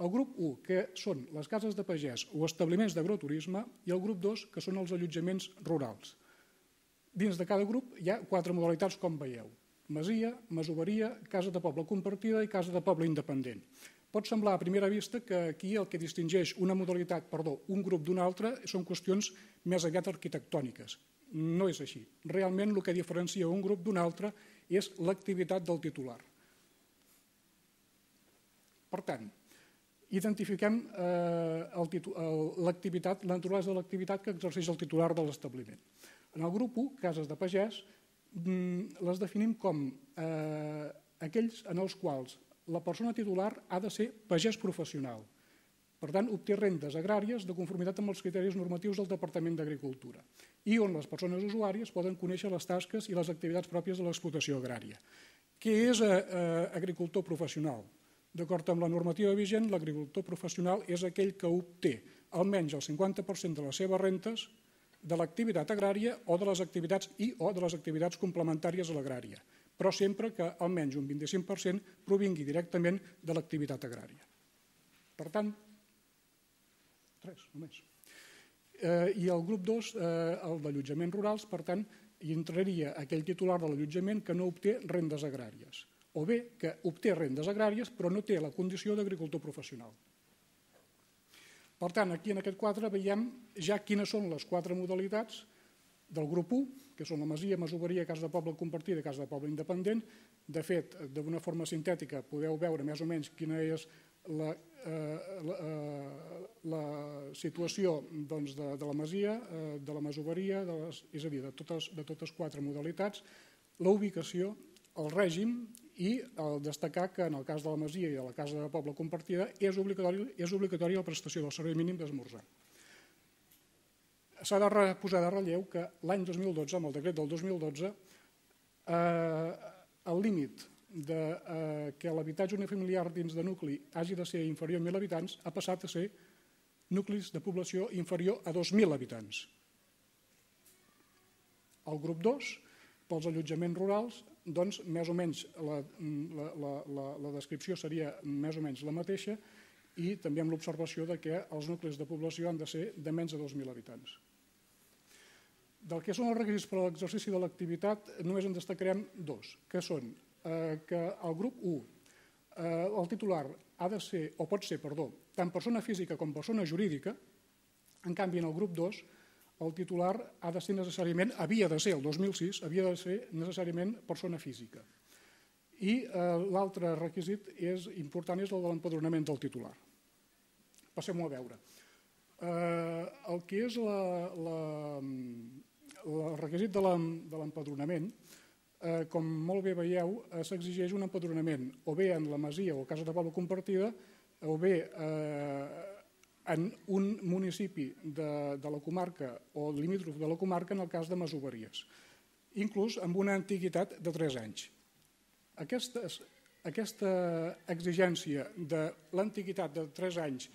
El grup 1, que són les cases de pagès o establiments d'agroturisme, i el grup 2, que són els allotjaments rurals. Dins de cada grup hi ha quatre modalitats, com veieu. Masia, masoveria, casa de poble compartida i casa de poble independent. Pot semblar a primera vista que aquí el que distingeix una modalitat, perdó, un grup d'un altre són qüestions més aviat arquitectòniques. No és així. Realment el que diferencia un grup d'un altre és l'activitat del titular. Per tant, identifiquem eh, l'activitat, la naturalesa de l'activitat que exerceix el titular de l'establiment. En el grup 1, cases de pagès, mm, les definim com eh, aquells en els quals la persona titular ha de ser pagès professional. Per tant, obté rendes agràries de conformitat amb els criteris normatius del Departament d'Agricultura i on les persones usuàries poden conèixer les tasques i les activitats pròpies de l'explotació agrària. Què és eh, eh agricultor professional? D'acord amb la normativa vigent, l'agricultor professional és aquell que obté almenys el 50% de les seves rentes de l'activitat agrària o de les activitats i o de les activitats complementàries a l'agrària, però sempre que almenys un 25% provingui directament de l'activitat agrària. Per tant, tres només. Eh, I el grup 2, eh, el d'allotjaments rurals, per tant, hi entraria aquell titular de l'allotjament que no obté rendes agràries, o bé que obté rendes agràries però no té la condició d'agricultor professional. Per tant, aquí en aquest quadre veiem ja quines són les quatre modalitats del grup 1, que són la masia, masoveria, casa de poble compartida, casa de poble independent. De fet, d'una forma sintètica podeu veure més o menys quina és la, eh, la, eh, la situació doncs, de, de la masia, eh, de la masoveria, de les, és a dir, de totes, de totes quatre modalitats, la ubicació, el règim, i destacar que en el cas de la Masia i de la Casa de Poble Compartida és obligatori, és obligatòria la prestació del servei mínim d'esmorzar. S'ha de posar de relleu que l'any 2012, amb el decret del 2012, eh, el límit de, eh, que l'habitatge unifamiliar dins de nucli hagi de ser inferior a 1.000 habitants ha passat a ser nuclis de població inferior a 2.000 habitants. El grup 2 pels allotjaments rurals, doncs més o menys la, la, la, la descripció seria més o menys la mateixa i també amb l'observació de que els nuclis de població han de ser de menys de 2.000 habitants. Del que són els requisits per a l'exercici de l'activitat, només en destacarem dos, que són eh, que el grup 1, eh, el titular, ha de ser, o pot ser, perdó, tant persona física com persona jurídica, en canvi en el grup 2 el titular ha de ser necessàriament, havia de ser el 2006, havia de ser necessàriament persona física. I eh, l'altre requisit és important és el de l'empadronament del titular. Passem-ho a veure. Eh, el que és la, la, mm, el requisit de l'empadronament, eh, com molt bé veieu, eh, s'exigeix un empadronament o bé en la masia o casa de pau compartida o bé eh, en un municipi de, de la comarca o limítrof de la comarca en el cas de masoveries, inclús amb una antiguitat de 3 anys. Aquestes, aquesta exigència de l'antiguitat de 3 anys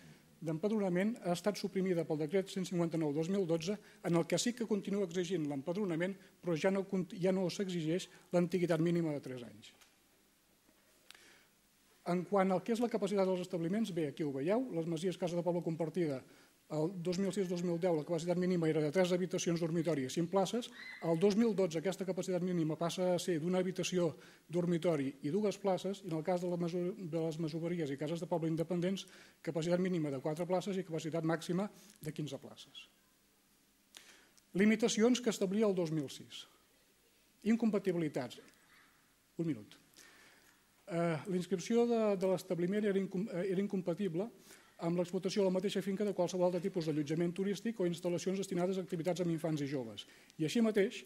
d'empadronament ha estat suprimida pel decret 159-2012 en el que sí que continua exigint l'empadronament però ja no, ja no s'exigeix l'antiguitat mínima de 3 anys. En quant al que és la capacitat dels establiments, bé, aquí ho veieu, les masies Casa de Poble Compartida, el 2006-2010 la capacitat mínima era de 3 habitacions dormitori i 5 places, el 2012 aquesta capacitat mínima passa a ser d'una habitació dormitori i dues places, i en el cas de, la de les mesoveries i cases de poble independents, capacitat mínima de 4 places i capacitat màxima de 15 places. Limitacions que establia el 2006. Incompatibilitats. Un minut. Eh, la inscripció de, de l'establiment era, incom, eh, era incompatible amb l'explotació de la mateixa finca de qualsevol de tipus d'allotjament turístic o instal·lacions destinades a activitats amb infants i joves. I així mateix,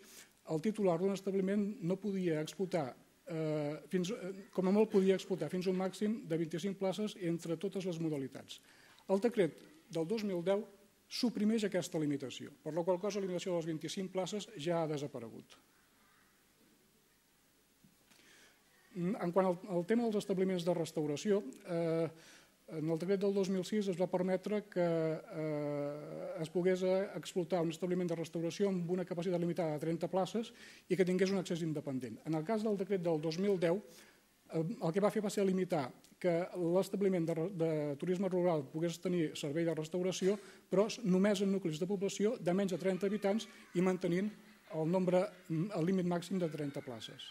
el titular d'un establiment no podia explotar eh, fins, eh, com a molt podia explotar fins a un màxim de 25 places entre totes les modalitats. El decret del 2010 suprimeix aquesta limitació, per la qual cosa la limitació de les 25 places ja ha desaparegut. En quant al, al tema dels establiments de restauració, eh, en el decret del 2006 es va permetre que eh, es pogués explotar un establiment de restauració amb una capacitat limitada de 30 places i que tingués un accés independent. En el cas del decret del 2010, eh, el que va fer va ser limitar que l'establiment de, de turisme rural pogués tenir servei de restauració, però només en nuclis de població de menys de 30 habitants i mantenint el nombre, el límit màxim de 30 places.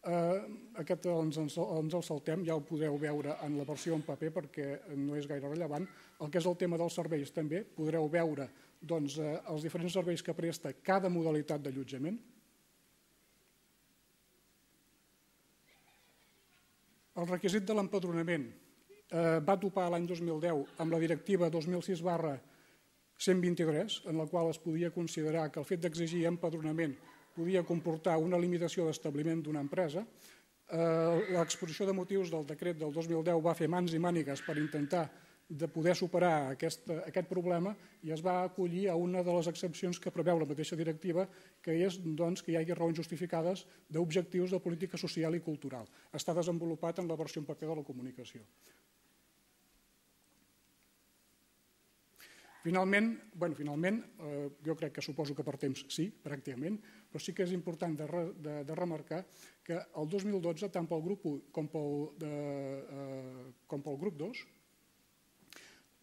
Eh, aquest ens, ens, ens el saltem, ja ho podeu veure en la versió en paper perquè no és gaire rellevant. El que és el tema dels serveis també podreu veure doncs, eh, els diferents serveis que presta cada modalitat d'allotjament. El requisit de l'empadronament eh, va topar l'any 2010 amb la directiva 2006 barra 123, en la qual es podia considerar que el fet d'exigir empadronament podia comportar una limitació d'establiment d'una empresa. Eh, l'exposició de motius del decret del 2010 va fer mans i mànigues per intentar de poder superar aquest, aquest problema i es va acollir a una de les excepcions que preveu la mateixa directiva, que és doncs, que hi hagi raons justificades d'objectius de política social i cultural. Està desenvolupat en la versió en paper de la comunicació. Finalment, bueno, finalment eh, jo crec que suposo que per temps sí, pràcticament, però sí que és important de, re, de, de remarcar que el 2012, tant pel grup 1 com pel, de, eh, com pel grup 2,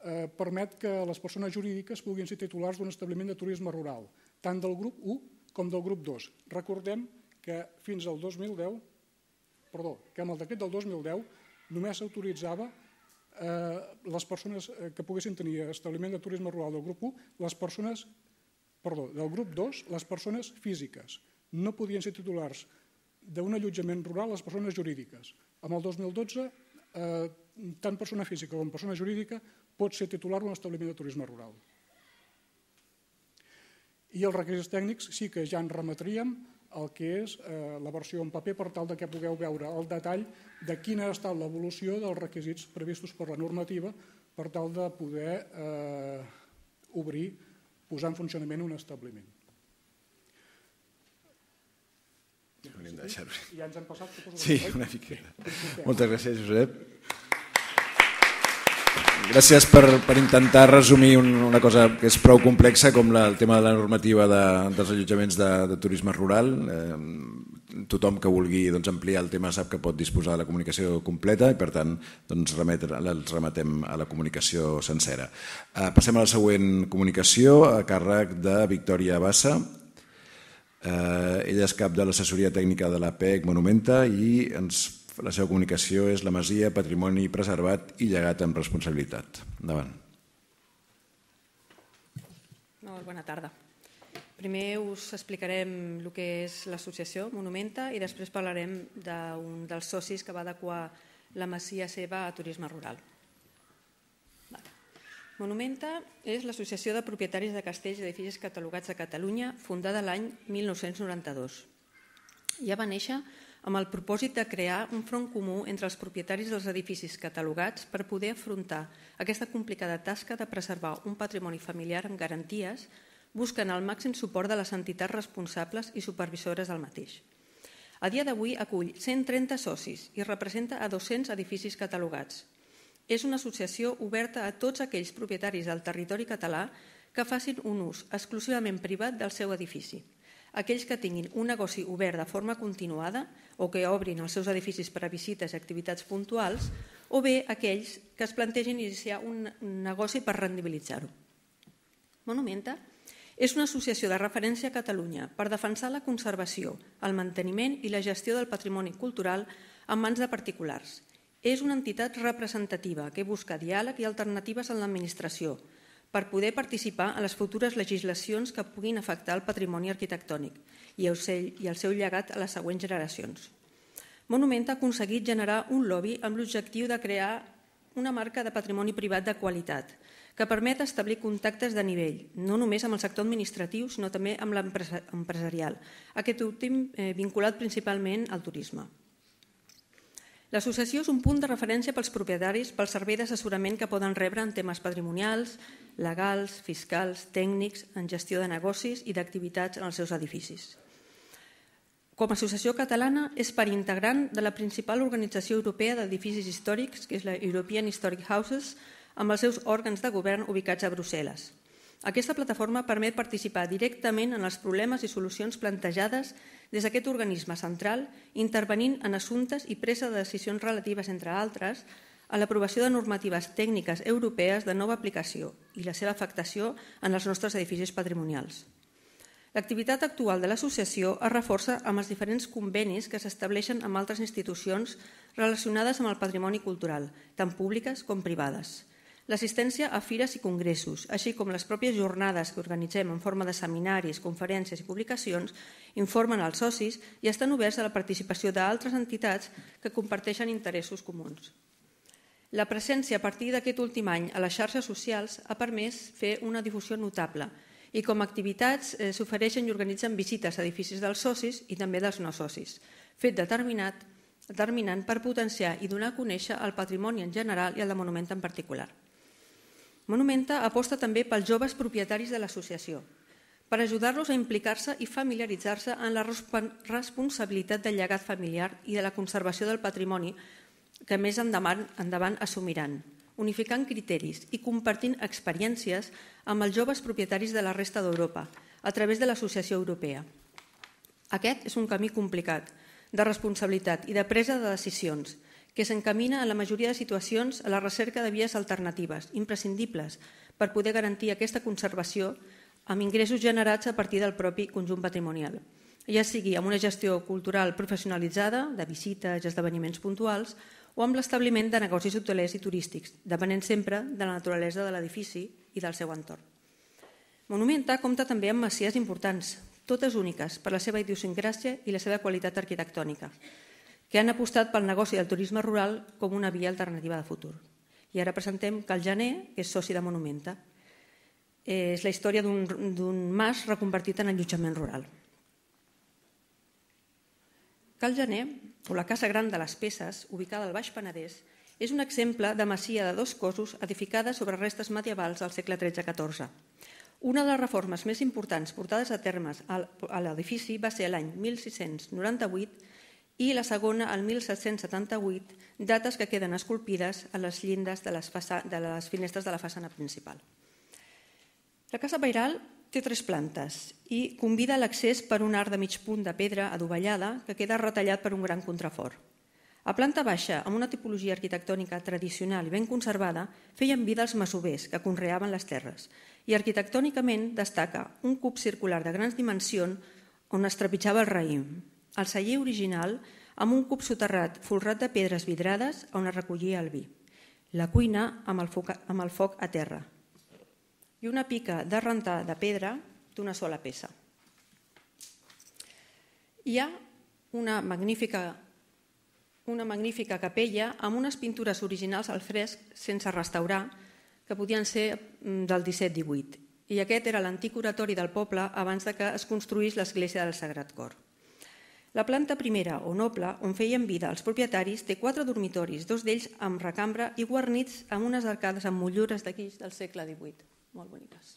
eh, permet que les persones jurídiques puguin ser titulars d'un establiment de turisme rural, tant del grup 1 com del grup 2. Recordem que fins al 2010, perdó, que amb el decret del 2010 només s'autoritzava eh, les persones eh, que poguessin tenir establiment de turisme rural del grup 1, les persones perdó, del grup 2, les persones físiques. No podien ser titulars d'un allotjament rural les persones jurídiques. Amb el 2012, eh, tant persona física com persona jurídica pot ser titular d'un establiment de turisme rural. I els requisits tècnics sí que ja en remetríem el que és eh, la versió en paper per tal de que pugueu veure el detall de quina ha estat l'evolució dels requisits previstos per la normativa per tal de poder eh, obrir posar en funcionament un establiment. Ja ens hem passat, Sí, una miqueta. Moltes gràcies, Josep gràcies per, per intentar resumir un, una cosa que és prou complexa com la, el tema de la normativa de, dels allotjaments de, de turisme rural. Eh, tothom que vulgui doncs, ampliar el tema sap que pot disposar de la comunicació completa i per tant doncs, remetre, els remetem a la comunicació sencera. Eh, passem a la següent comunicació a càrrec de Victòria Bassa, Eh, ella és cap de l'assessoria tècnica de la PEC Monumenta i ens la seva comunicació és la Masia, patrimoni preservat i llegat amb responsabilitat. Endavant. Molt bona tarda. Primer us explicarem el que és l'associació Monumenta i després parlarem d'un dels socis que va adequar la Masia seva a turisme rural. Monumenta és l'Associació de Propietaris de Castells i Edificis Catalogats de Catalunya, fundada l'any 1992. Ja va néixer amb el propòsit de crear un front comú entre els propietaris dels edificis catalogats per poder afrontar aquesta complicada tasca de preservar un patrimoni familiar amb garanties, busquen el màxim suport de les entitats responsables i supervisores del mateix. A dia d'avui acull 130 socis i representa a 200 edificis catalogats. És una associació oberta a tots aquells propietaris del territori català que facin un ús exclusivament privat del seu edifici aquells que tinguin un negoci obert de forma continuada o que obrin els seus edificis per a visites i activitats puntuals, o bé aquells que es plantegin iniciar un negoci per rendibilitzar-ho. Monumenta és una associació de referència a Catalunya per defensar la conservació, el manteniment i la gestió del patrimoni cultural en mans de particulars. És una entitat representativa que busca diàleg i alternatives en l'administració, per poder participar en les futures legislacions que puguin afectar el patrimoni arquitectònic i el seu, i el seu llegat a les següents generacions. Monument ha aconseguit generar un lobby amb l'objectiu de crear una marca de patrimoni privat de qualitat que permet establir contactes de nivell, no només amb el sector administratiu, sinó també amb l'empresarial, aquest últim eh, vinculat principalment al turisme. L'associació és un punt de referència pels propietaris pel servei d'assessorament que poden rebre en temes patrimonials, legals, fiscals, tècnics, en gestió de negocis i d'activitats en els seus edificis. Com a associació catalana és part integrant de la principal organització europea d'edificis històrics, que és la European Historic Houses, amb els seus òrgans de govern ubicats a Brussel·les. Aquesta plataforma permet participar directament en els problemes i solucions plantejades des d'aquest organisme central, intervenint en assumptes i presa de decisions relatives, entre altres, a l'aprovació de normatives tècniques europees de nova aplicació i la seva afectació en els nostres edificis patrimonials. L'activitat actual de l'associació es reforça amb els diferents convenis que s'estableixen amb altres institucions relacionades amb el patrimoni cultural, tant públiques com privades l'assistència a fires i congressos, així com les pròpies jornades que organitzem en forma de seminaris, conferències i publicacions, informen als socis i estan oberts a la participació d'altres entitats que comparteixen interessos comuns. La presència a partir d'aquest últim any a les xarxes socials ha permès fer una difusió notable i com a activitats eh, s'ofereixen i organitzen visites a edificis dels socis i també dels no socis, fet determinat determinant per potenciar i donar a conèixer el patrimoni en general i el de monument en particular. Monumenta aposta també pels joves propietaris de l'associació, per ajudar-los a implicar-se i familiaritzar-se en la responsabilitat del llegat familiar i de la conservació del patrimoni que més endavant, endavant assumiran, unificant criteris i compartint experiències amb els joves propietaris de la resta d'Europa, a través de l'Associació Europea. Aquest és un camí complicat, de responsabilitat i de presa de decisions, que s'encamina en la majoria de situacions a la recerca de vies alternatives, imprescindibles, per poder garantir aquesta conservació amb ingressos generats a partir del propi conjunt patrimonial, ja sigui amb una gestió cultural professionalitzada, de visites i esdeveniments puntuals, o amb l'establiment de negocis hotelers i turístics, depenent sempre de la naturalesa de l'edifici i del seu entorn. Monumenta compta també amb masies importants, totes úniques per la seva idiosincràsia i la seva qualitat arquitectònica, que han apostat pel negoci del turisme rural com una via alternativa de futur. I ara presentem Cal Janer, que és soci de Monumenta. És la història d'un mas reconvertit en allotjament rural. Cal Janer, o la Casa Gran de les Peces, ubicada al Baix Penedès, és un exemple de masia de dos cossos edificada sobre restes medievals del segle XIII-XIV. Una de les reformes més importants portades a termes a l'edifici va ser l'any 1698 i la segona al 1778, dates que queden esculpides a les llindes de les, faça, de les finestres de la façana principal. La casa pairal té tres plantes i convida l'accés per un arc de mig punt de pedra adovellada que queda retallat per un gran contrafort. A planta baixa, amb una tipologia arquitectònica tradicional i ben conservada, feien vida els masovers que conreaven les terres i arquitectònicament destaca un cub circular de grans dimensions on es trepitjava el raïm, el celler original amb un cub soterrat folrat de pedres vidrades on es recollia el vi, la cuina amb el foc, amb el foc a terra i una pica de rentar de pedra d'una sola peça. Hi ha una magnífica una magnífica capella amb unes pintures originals al fresc sense restaurar que podien ser mm, del 17-18 i aquest era l'antic oratori del poble abans de que es construís l'església del Sagrat Cor. La planta primera o noble, on feien vida els propietaris, té quatre dormitoris, dos d'ells amb recambra i guarnits amb unes arcades amb motllures d'aquí del segle XVIII. Molt boniques.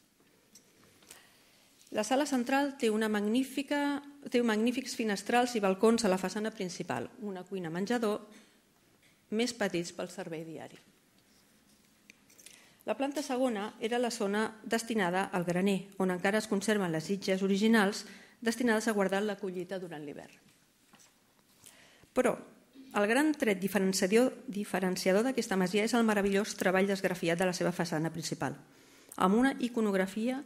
La sala central té, una magnífica, té magnífics finestrals i balcons a la façana principal, una cuina-menjador, més petits pel servei diari. La planta segona era la zona destinada al graner, on encara es conserven les sitges originals destinades a guardar la collita durant l'hivern. Però el gran tret diferenciador, d'aquesta masia és el meravellós treball d'esgrafiat de la seva façana principal, amb una iconografia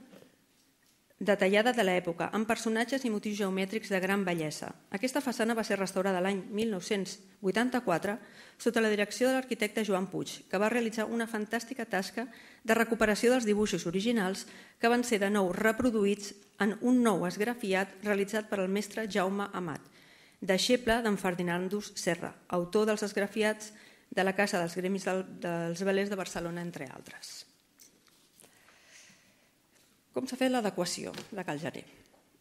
detallada de l'època, amb personatges i motius geomètrics de gran bellesa. Aquesta façana va ser restaurada l'any 1984 sota la direcció de l'arquitecte Joan Puig, que va realitzar una fantàstica tasca de recuperació dels dibuixos originals que van ser de nou reproduïts en un nou esgrafiat realitzat per el mestre Jaume Amat, deixeble d'en Ferdinandus Serra, autor dels esgrafiats de la Casa dels Gremis dels Velers de Barcelona, entre altres. Com s'ha fet l'adequació de Cal Janer?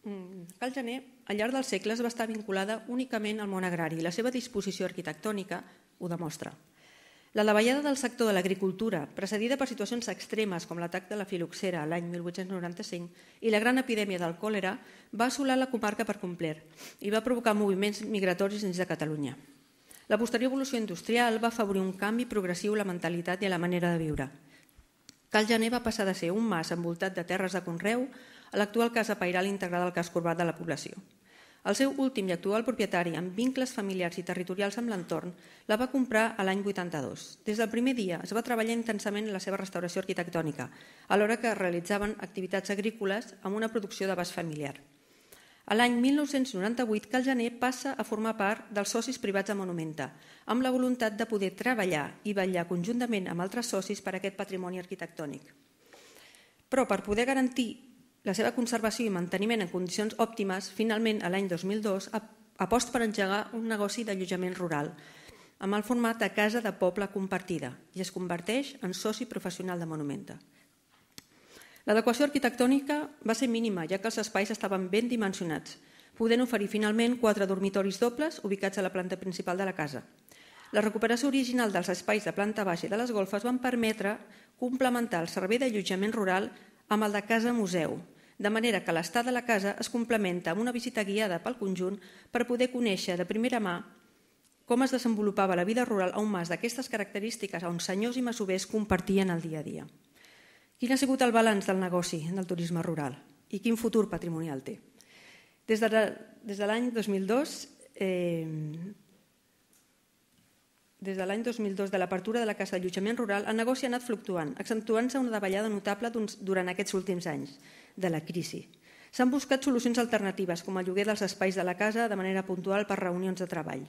Mm, Cal Janer, al llarg dels segles, va estar vinculada únicament al món agrari i la seva disposició arquitectònica ho demostra. La davallada del sector de l'agricultura, precedida per situacions extremes com l'atac de la filoxera l'any 1895 i la gran epidèmia del còlera, va assolar la comarca per complet i va provocar moviments migratoris dins de Catalunya. La posterior evolució industrial va afavorir un canvi progressiu a la mentalitat i a la manera de viure. Cal Gené va passar de ser un mas envoltat de terres de conreu a l'actual casa pairal integrada al cas corbat de la població. El seu últim i actual propietari, amb vincles familiars i territorials amb l'entorn, la va comprar a l'any 82. Des del primer dia es va treballar intensament la seva restauració arquitectònica, alhora que realitzaven activitats agrícoles amb una producció de bas familiar. A l'any 1998, Cal Calgener passa a formar part dels socis privats de Monumenta, amb la voluntat de poder treballar i vetllar conjuntament amb altres socis per aquest patrimoni arquitectònic. Però per poder garantir la seva conservació i manteniment en condicions òptimes, finalment, a l'any 2002, aposta per engegar un negoci d'allotjament rural, amb el format de casa de poble compartida, i es converteix en soci professional de Monumenta. L'adequació arquitectònica va ser mínima, ja que els espais estaven ben dimensionats, podent oferir finalment quatre dormitoris dobles ubicats a la planta principal de la casa. La recuperació original dels espais de planta baixa i de les golfes van permetre complementar el servei d'allotjament rural amb el de casa museu, de manera que l'estada a la casa es complementa amb una visita guiada pel conjunt per poder conèixer de primera mà com es desenvolupava la vida rural a un mas d'aquestes característiques on senyors i masovers compartien el dia a dia. Quin ha sigut el balanç del negoci del turisme rural i quin futur patrimonial té? Des de, des de l'any 2002 eh, des de l'any 2002, de l'apertura de la Casa d'Allotjament Rural, el negoci ha anat fluctuant, accentuant-se una davallada notable durant aquests últims anys de la crisi. S'han buscat solucions alternatives, com el lloguer dels espais de la casa de manera puntual per reunions de treball.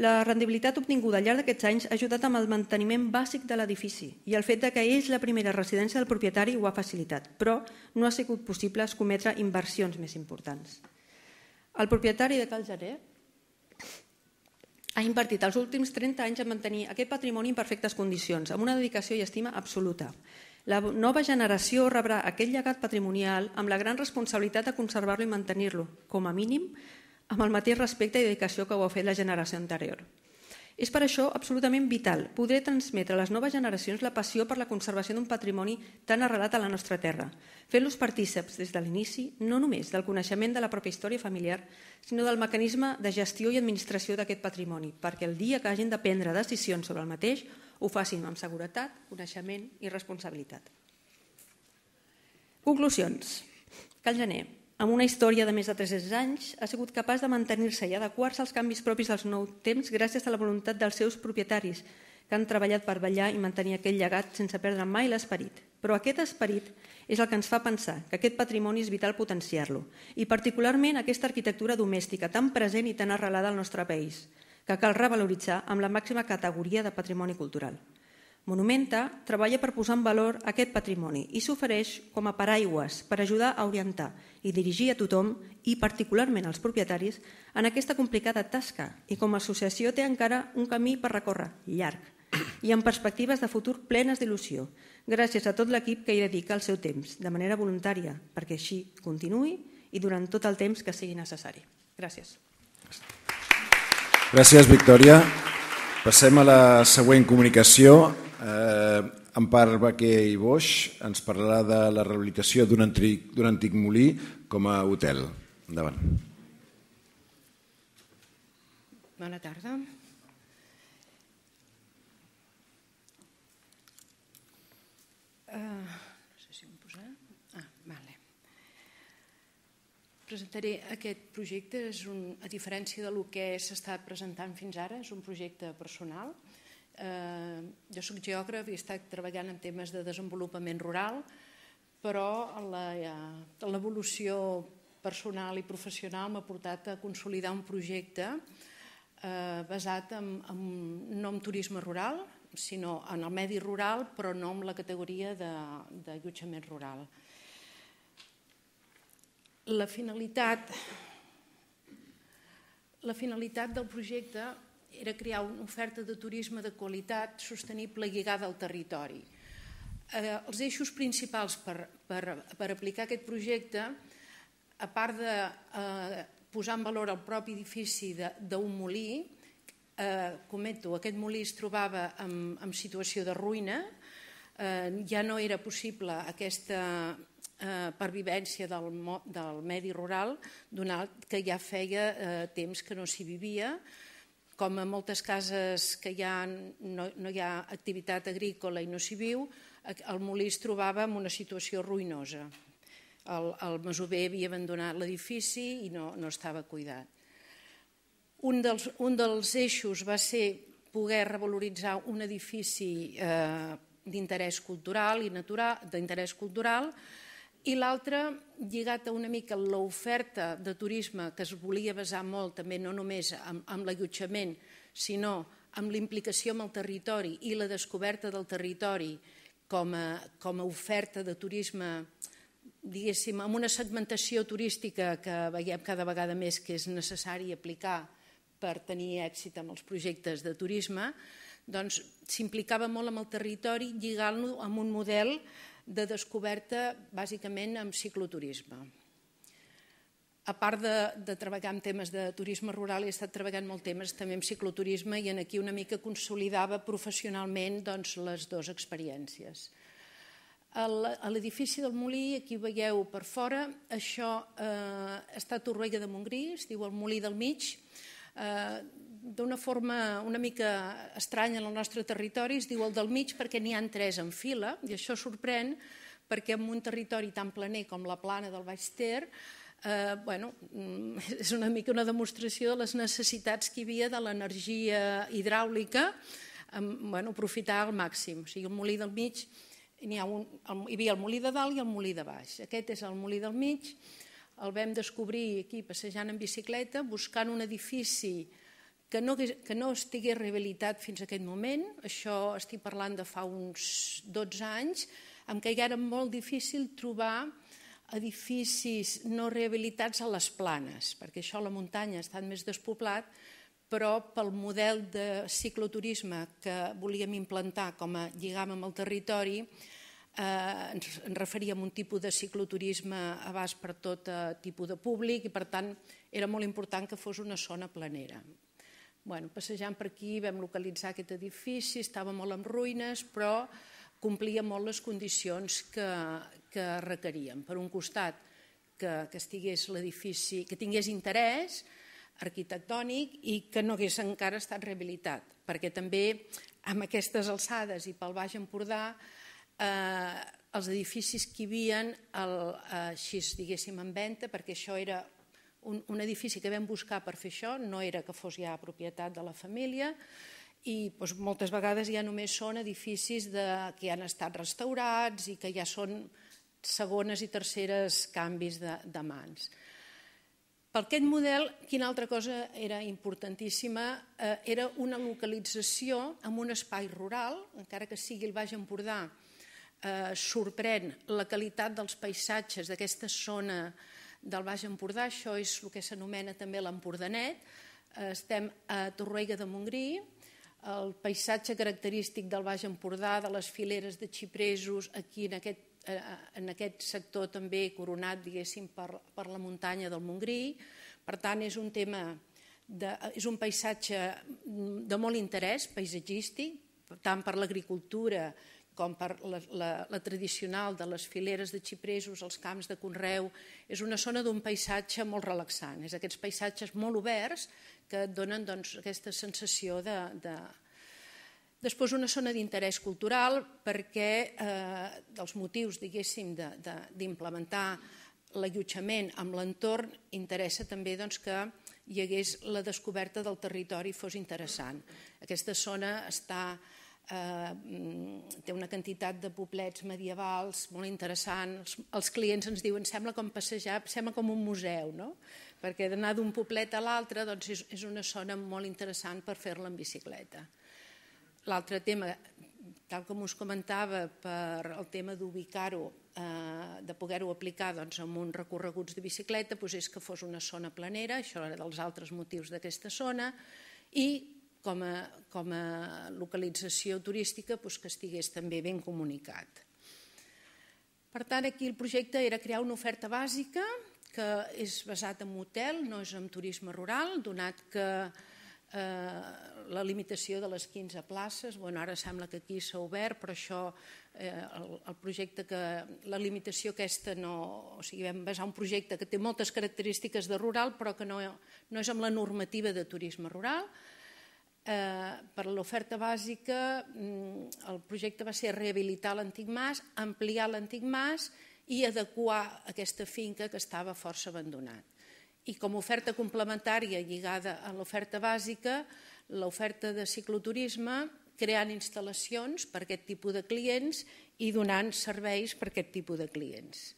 La rendibilitat obtinguda al llarg d'aquests anys ha ajudat amb el manteniment bàsic de l'edifici i el fet de que és la primera residència del propietari ho ha facilitat, però no ha sigut possible escometre inversions més importants. El propietari de Cal Jaret, ha invertit els últims 30 anys en mantenir aquest patrimoni en perfectes condicions, amb una dedicació i estima absoluta. La nova generació rebrà aquest llegat patrimonial amb la gran responsabilitat de conservar-lo i mantenir-lo, com a mínim, amb el mateix respecte i dedicació que ho ha fet la generació anterior. És per això absolutament vital poder transmetre a les noves generacions la passió per la conservació d'un patrimoni tan arrelat a la nostra terra, fent-los partíceps des de l'inici no només del coneixement de la pròpia història familiar, sinó del mecanisme de gestió i administració d'aquest patrimoni, perquè el dia que hagin de prendre decisions sobre el mateix ho facin amb seguretat, coneixement i responsabilitat. Conclusions. Cal gener amb una història de més de 300 anys, ha sigut capaç de mantenir-se i adequar-se als canvis propis dels nou temps gràcies a la voluntat dels seus propietaris, que han treballat per ballar i mantenir aquell llegat sense perdre mai l'esperit. Però aquest esperit és el que ens fa pensar que aquest patrimoni és vital potenciar-lo, i particularment aquesta arquitectura domèstica tan present i tan arrelada al nostre país, que cal revaloritzar amb la màxima categoria de patrimoni cultural. Monumenta treballa per posar en valor aquest patrimoni i s'ofereix com a paraigües per ajudar a orientar i dirigir a tothom, i particularment als propietaris, en aquesta complicada tasca i com a associació té encara un camí per recórrer, llarg, i amb perspectives de futur plenes d'il·lusió, gràcies a tot l'equip que hi dedica el seu temps, de manera voluntària, perquè així continuï i durant tot el temps que sigui necessari. Gràcies. Gràcies, Victòria. Passem a la següent comunicació. Eh, Empar Baquer i Boix ens parlarà de la rehabilitació d'un antic, antic molí com a hotel. Endavant. Bona tarda. Uh, no sé si em posar. Ah, vale. Presentaré aquest projecte, és un, a diferència del que s'està presentant fins ara, és un projecte personal, Eh, jo sóc geògraf i he estat treballant en temes de desenvolupament rural, però eh, l'evolució personal i professional m'ha portat a consolidar un projecte eh, basat en, en, no en turisme rural, sinó en el medi rural, però no en la categoria d'allotjament rural. La finalitat, la finalitat del projecte era crear una oferta de turisme de qualitat sostenible lligada al territori. Eh, els eixos principals per, per, per aplicar aquest projecte, a part de eh, posar en valor el propi edifici d'un molí, eh, cometo, aquest molí es trobava en, en situació de ruïna, eh, ja no era possible aquesta eh, pervivència del, del medi rural, donat que ja feia eh, temps que no s'hi vivia, com a moltes cases que ja no, no hi ha activitat agrícola i no s'hi viu, el molí es trobava en una situació ruïnosa. El, el masover havia abandonat l'edifici i no, no estava cuidat. Un dels, un dels eixos va ser poder revaloritzar un edifici eh, d'interès cultural i natural, d'interès cultural, i l'altre, lligat a una mica l'oferta de turisme, que es volia basar molt també no només amb, amb l'allotjament, sinó amb l'implicació amb el territori i la descoberta del territori com a, com a oferta de turisme diguéssim, amb una segmentació turística que veiem cada vegada més que és necessari aplicar per tenir èxit amb els projectes de turisme, doncs s'implicava molt amb el territori lligant-lo amb un model eh, de descoberta bàsicament amb cicloturisme. A part de, de treballar amb temes de turisme rural, he estat treballant molt temes també amb cicloturisme i en aquí una mica consolidava professionalment doncs, les dues experiències. A l'edifici del Molí, aquí veieu per fora, això eh, està a Torroella de Montgrí, es diu el Molí del Mig, eh, d'una forma una mica estranya en el nostre territori, es diu el del mig perquè n'hi han tres en fila, i això sorprèn perquè en un territori tan planer com la plana del Baix Ter, eh, bueno, mm, és una mica una demostració de les necessitats que hi havia de l'energia hidràulica, eh, bueno, aprofitar al màxim. O sigui, el molí del mig, hi, ha un, el, hi havia el molí de dalt i el molí de baix. Aquest és el molí del mig, el vam descobrir aquí passejant en bicicleta, buscant un edifici eh, que no, que no estigués rehabilitat fins a aquest moment, això estic parlant de fa uns 12 anys, en què ja era molt difícil trobar edificis no rehabilitats a les planes, perquè això a la muntanya ha estat més despoblat, però pel model de cicloturisme que volíem implantar com a lligam amb el territori, eh, ens, ens referíem a un tipus de cicloturisme abast per tot eh, tipus de públic i, per tant, era molt important que fos una zona planera. Bueno, passejant per aquí vam localitzar aquest edifici, estava molt en ruïnes, però complia molt les condicions que, que requeríem. Per un costat, que, que estigués l'edifici, que tingués interès arquitectònic i que no hagués encara estat rehabilitat, perquè també amb aquestes alçades i pel Baix Empordà eh, els edificis que hi havia el, eh, així diguéssim en venda, perquè això era un, un edifici que vam buscar per fer això no era que fos ja propietat de la família i doncs, moltes vegades ja només són edificis de, que han estat restaurats i que ja són segones i terceres canvis de, de mans. Per aquest model, quina altra cosa era importantíssima? Eh, era una localització en un espai rural, encara que sigui el Baix Empordà, eh, sorprèn la qualitat dels paisatges d'aquesta zona rural del Baix Empordà, això és el que s'anomena també l'Empordanet. Estem a Torroiga de Montgrí, el paisatge característic del Baix Empordà, de les fileres de xipresos, aquí en aquest, eh, eh, en aquest sector també coronat, diguéssim, per, per la muntanya del Montgrí. Per tant, és un tema, de, és un paisatge de molt interès paisatgístic, tant per l'agricultura com com per la, la, la tradicional de les fileres de xipresos, els camps de Conreu, és una zona d'un paisatge molt relaxant, és aquests paisatges molt oberts que et donen doncs, aquesta sensació de, de... Després una zona d'interès cultural perquè eh, dels motius, diguéssim, d'implementar l'allotjament amb l'entorn interessa també doncs, que hi hagués la descoberta del territori fos interessant. Aquesta zona està Eh, mm, té una quantitat de poblets medievals molt interessants. Els clients ens diuen, sembla com passejar, sembla com un museu, no? perquè d'anar d'un poblet a l'altre doncs és, és una zona molt interessant per fer-la en bicicleta. L'altre tema, tal com us comentava, per el tema d'ubicar-ho, eh, de poder-ho aplicar doncs, amb uns recorreguts de bicicleta, doncs és que fos una zona planera, això era dels altres motius d'aquesta zona, i com a, com a localització turística doncs que estigués també ben comunicat. Per tant, aquí el projecte era crear una oferta bàsica que és basat en hotel, no és en turisme rural, donat que eh, la limitació de les 15 places, bueno, ara sembla que aquí s'ha obert, però això, eh, el, el projecte que, la limitació aquesta no... O sigui, vam basar un projecte que té moltes característiques de rural, però que no, no és amb la normativa de turisme rural, Eh, per l'oferta bàsica, mm, el projecte va ser rehabilitar l'antic mas, ampliar l'antic mas i adequar aquesta finca que estava força abandonat. I com a oferta complementària lligada a l'oferta bàsica, l'oferta de cicloturisme, creant instal·lacions per a aquest tipus de clients i donant serveis per a aquest tipus de clients.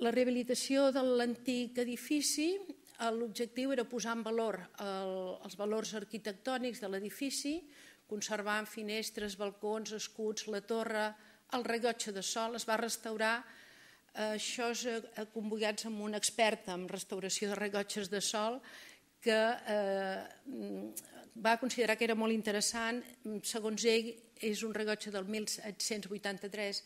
La rehabilitació de l'antic edifici Eh, l'objectiu era posar en valor el, els valors arquitectònics de l'edifici, conservant finestres, balcons, escuts, la torre, el rellotge de sol, es va restaurar eh, això és eh, amb un expert en restauració de rellotges de sol que eh, va considerar que era molt interessant. Segons ell, és un rellotge del 1783,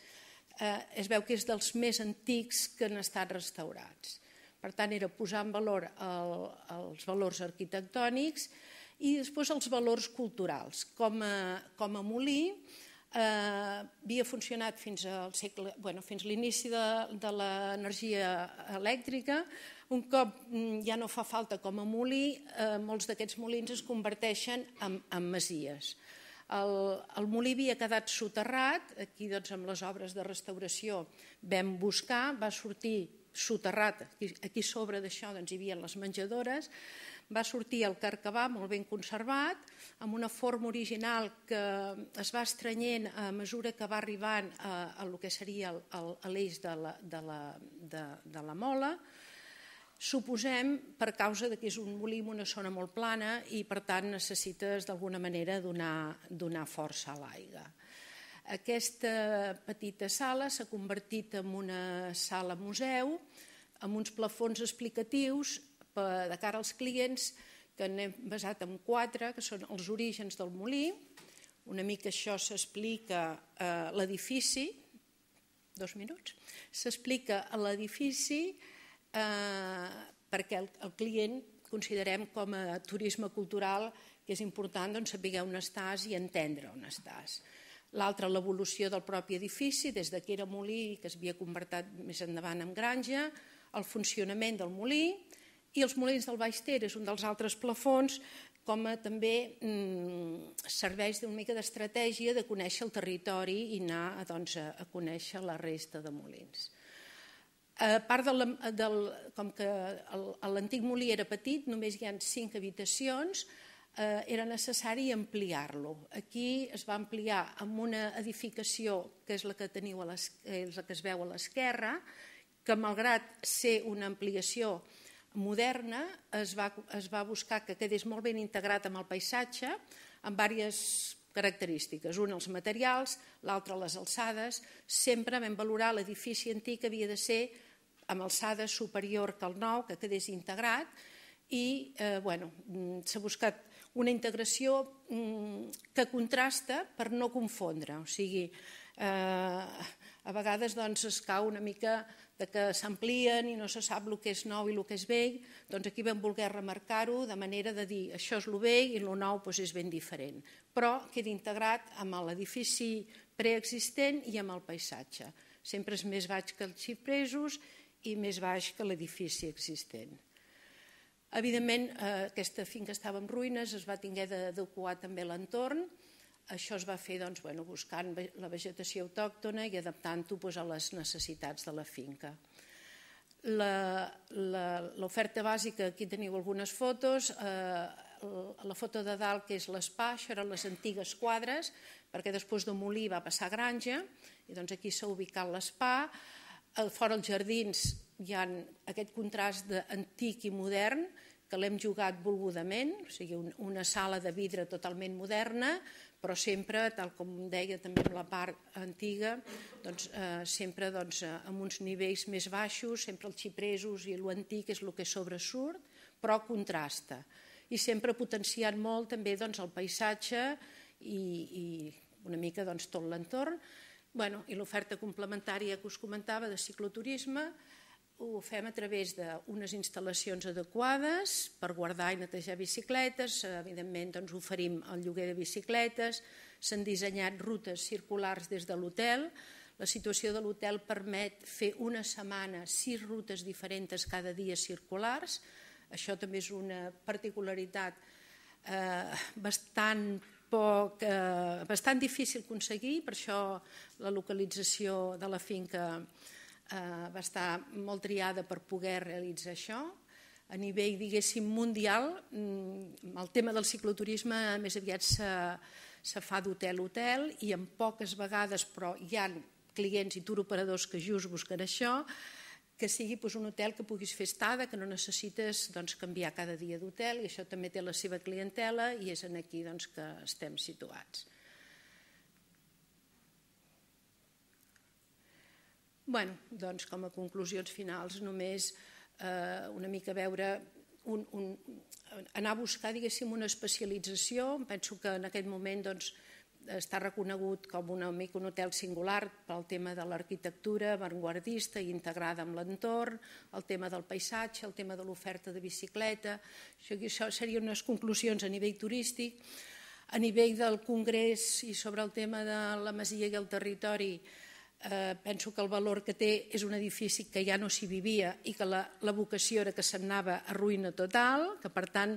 eh, es veu que és dels més antics que han estat restaurats. Per tant, era posar en valor el, els valors arquitectònics i després els valors culturals. Com a, com a molí, eh, havia funcionat fins al segle, bueno, fins l'inici de, de l'energia elèctrica. Un cop mm, ja no fa falta com a molí, eh, molts d'aquests molins es converteixen en, en masies. El, el molí havia quedat soterrat, aquí doncs, amb les obres de restauració vam buscar, va sortir soterrat, aquí sobre d'això doncs, hi havia les menjadores, va sortir el carcabà molt ben conservat, amb una forma original que es va estranyent a mesura que va arribant a, a el que seria l'eix de, la, de, la, de, de la mola, suposem per causa de que és un molí una zona molt plana i per tant necessites d'alguna manera donar, donar força a l'aigua. Aquesta petita sala s'ha convertit en una sala museu, amb uns plafons explicatius de cara als clients que n'hem basat en quatre, que són els orígens del molí. Una mica això s'explica a eh, l'edifici, dos minuts, s'explica a l'edifici eh, perquè el, client considerem com a turisme cultural que és important doncs, saber on estàs i entendre on estàs l'altra l'evolució del propi edifici, des de que era molí i que s'havia convertit més endavant en granja, el funcionament del molí i els molins del Baix Ter és un dels altres plafons com a també mm, serveix d'una mica d'estratègia de conèixer el territori i anar doncs, a, conèixer la resta de molins. A part de la, del, com que l'antic molí era petit, només hi ha cinc habitacions, eh, era necessari ampliar-lo. Aquí es va ampliar amb una edificació que és la que, teniu a les, eh, és la que es veu a l'esquerra, que malgrat ser una ampliació moderna es va, es va buscar que quedés molt ben integrat amb el paisatge amb diverses característiques. Una, els materials, l'altra, les alçades. Sempre vam valorar l'edifici antic que havia de ser amb alçada superior que el nou, que quedés integrat, i eh, bueno, mm, s'ha buscat una integració mm, que contrasta per no confondre. O sigui, eh, a vegades doncs, es cau una mica de que s'amplien i no se sap el que és nou i el que és vell, doncs aquí vam voler remarcar-ho de manera de dir això és el vell i el nou doncs, és ben diferent, però queda integrat amb l'edifici preexistent i amb el paisatge. Sempre és més baix que els xipresos i més baix que l'edifici existent. Evidentment, eh, aquesta finca estava en ruïnes, es va tinguer d'adequar també l'entorn. Això es va fer doncs, bueno, buscant la vegetació autòctona i adaptant-ho pues, doncs, a les necessitats de la finca. L'oferta bàsica, aquí teniu algunes fotos, eh, la foto de dalt, que és l'espai, això eren les antigues quadres, perquè després de Molí va passar Granja, i doncs aquí s'ha ubicat l'espai, al fora dels jardins hi ha aquest contrast d'antic i modern que l'hem jugat volgudament, o sigui, un, una sala de vidre totalment moderna, però sempre, tal com deia també en la part antiga, doncs, eh, sempre doncs, eh, amb uns nivells més baixos, sempre els xipresos i l'antic és el que sobresurt, però contrasta. I sempre potenciant molt també doncs, el paisatge i, i una mica doncs, tot l'entorn, Bueno, I l'oferta complementària que us comentava de cicloturisme ho fem a través d'unes instal·lacions adequades per guardar i netejar bicicletes, evidentment doncs, oferim el lloguer de bicicletes, s'han dissenyat rutes circulars des de l'hotel, la situació de l'hotel permet fer una setmana sis rutes diferents cada dia circulars, això també és una particularitat eh, bastant poc, eh, bastant difícil aconseguir, per això la localització de la finca eh, va estar molt triada per poder realitzar això. A nivell, diguéssim, mundial, mm, el tema del cicloturisme més aviat se, se fa d'hotel a hotel i en poques vegades, però hi ha clients i turoperadors que just busquen això, que sigui doncs, un hotel que puguis fer estada, que no necessites doncs, canviar cada dia d'hotel, i això també té la seva clientela i és en aquí doncs, que estem situats. bueno, doncs, com a conclusions finals, només eh, una mica veure un, un, anar a buscar diguéssim, una especialització. Penso que en aquest moment doncs, està reconegut com un amic un hotel singular pel tema de l'arquitectura vanguardista i integrada amb l'entorn, el tema del paisatge, el tema de l'oferta de bicicleta. Això, això serien unes conclusions a nivell turístic. A nivell del Congrés i sobre el tema de la Masia i el territori, eh, penso que el valor que té és un edifici que ja no s'hi vivia i que la, la vocació era que s'anava a ruïna total, que per tant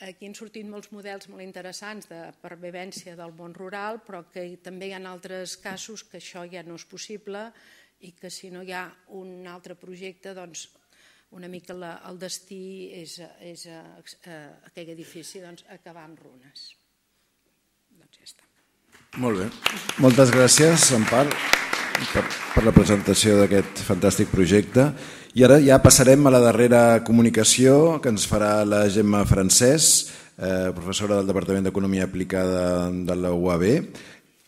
Aquí han sortit molts models molt interessants de pervivència del món rural, però que també hi ha altres casos que això ja no és possible i que si no hi ha un altre projecte, doncs una mica la, el destí és, és a, a, a aquell edifici doncs, acabar amb runes. Doncs ja està. Molt bé. Moltes gràcies, part, per, per la presentació d'aquest fantàstic projecte. I ara ja passarem a la darrera comunicació que ens farà la Gemma Francès, eh, professora del Departament d'Economia Aplicada de la UAB,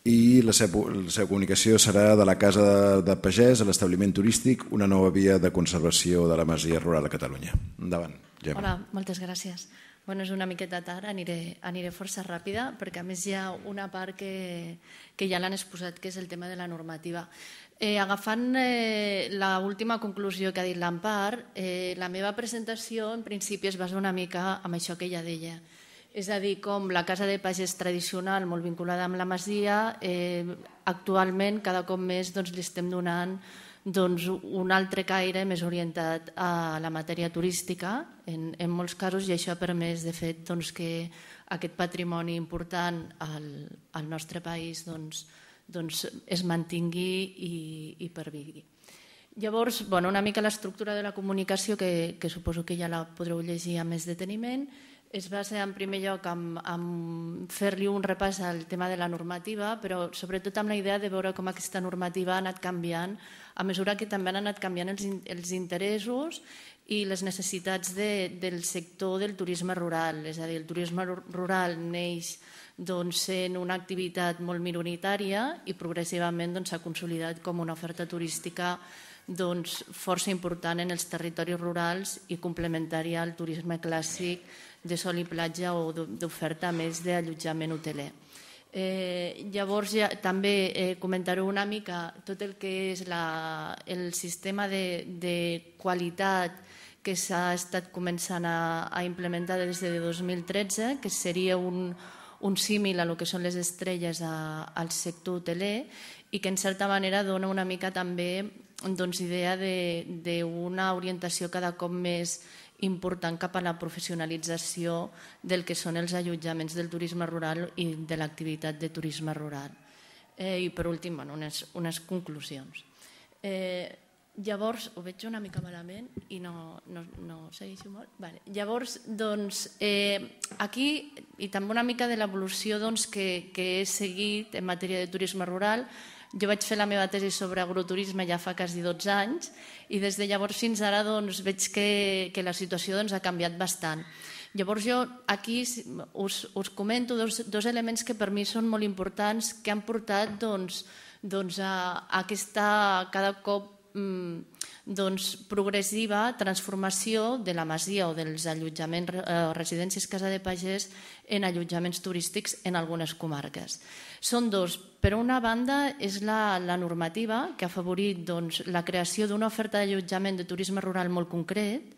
i la seva, la seva comunicació serà de la Casa de Pagès a l'establiment turístic, una nova via de conservació de la masia rural a Catalunya. Endavant, Gemma. Hola, moltes gràcies. Bueno, és una miqueta tard, aniré, aniré força ràpida, perquè a més hi ha una part que, que ja l'han exposat, que és el tema de la normativa. Eh, agafant eh, l'última conclusió que ha dit l'Empar, eh, la meva presentació en principi es basa una mica en això que ella deia. És a dir, com la casa de pagès tradicional, molt vinculada amb la masia, eh, actualment cada cop més doncs, li estem donant doncs, un altre caire més orientat a la matèria turística, en, en molts casos, i això ha permès, de fet, doncs, que aquest patrimoni important al, al nostre país doncs, eh, doncs, es mantingui i, i pervigui. Llavors, bueno, una mica l'estructura de la comunicació, que, que suposo que ja la podreu llegir amb més deteniment, es basa en primer lloc en, en fer-li un repàs al tema de la normativa, però sobretot amb la idea de veure com aquesta normativa ha anat canviant a mesura que també han anat canviant els, els interessos i les necessitats de, del sector del turisme rural. És a dir, el turisme rural neix doncs, sent una activitat molt minoritària i progressivament doncs, s'ha doncs, consolidat com una oferta turística doncs, força important en els territoris rurals i complementària al turisme clàssic de sol i platja o d'oferta més d'allotjament hoteler. Eh, llavors, ja, també eh, comentaré una mica tot el que és la, el sistema de, de qualitat que s'ha estat començant a, a implementar des de 2013, que seria un, un símil a lo que són les estrelles a, al sector hoteler i que en certa manera dona una mica també doncs, idea d'una orientació cada cop més important cap a la professionalització del que són els allotjaments del turisme rural i de l'activitat de turisme rural. Eh, I per últim, bueno, unes, unes conclusions. Eh, Llavors, ho veig una mica malament i no, no, no segueixo molt. Vale. Llavors, doncs, eh, aquí, i també una mica de l'evolució doncs, que, que he seguit en matèria de turisme rural, jo vaig fer la meva tesi sobre agroturisme ja fa quasi 12 anys i des de llavors fins ara doncs, veig que, que la situació doncs, ha canviat bastant. Llavors jo aquí us, us comento dos, dos elements que per mi són molt importants que han portat doncs, doncs a, a aquesta cada cop Mm, doncs, progressiva transformació de la masia o dels allotjaments, eh, residències Casa de Pagès en allotjaments turístics en algunes comarques. Són dos. Per una banda, és la, la normativa que ha afavorit doncs, la creació d'una oferta d'allotjament de turisme rural molt concret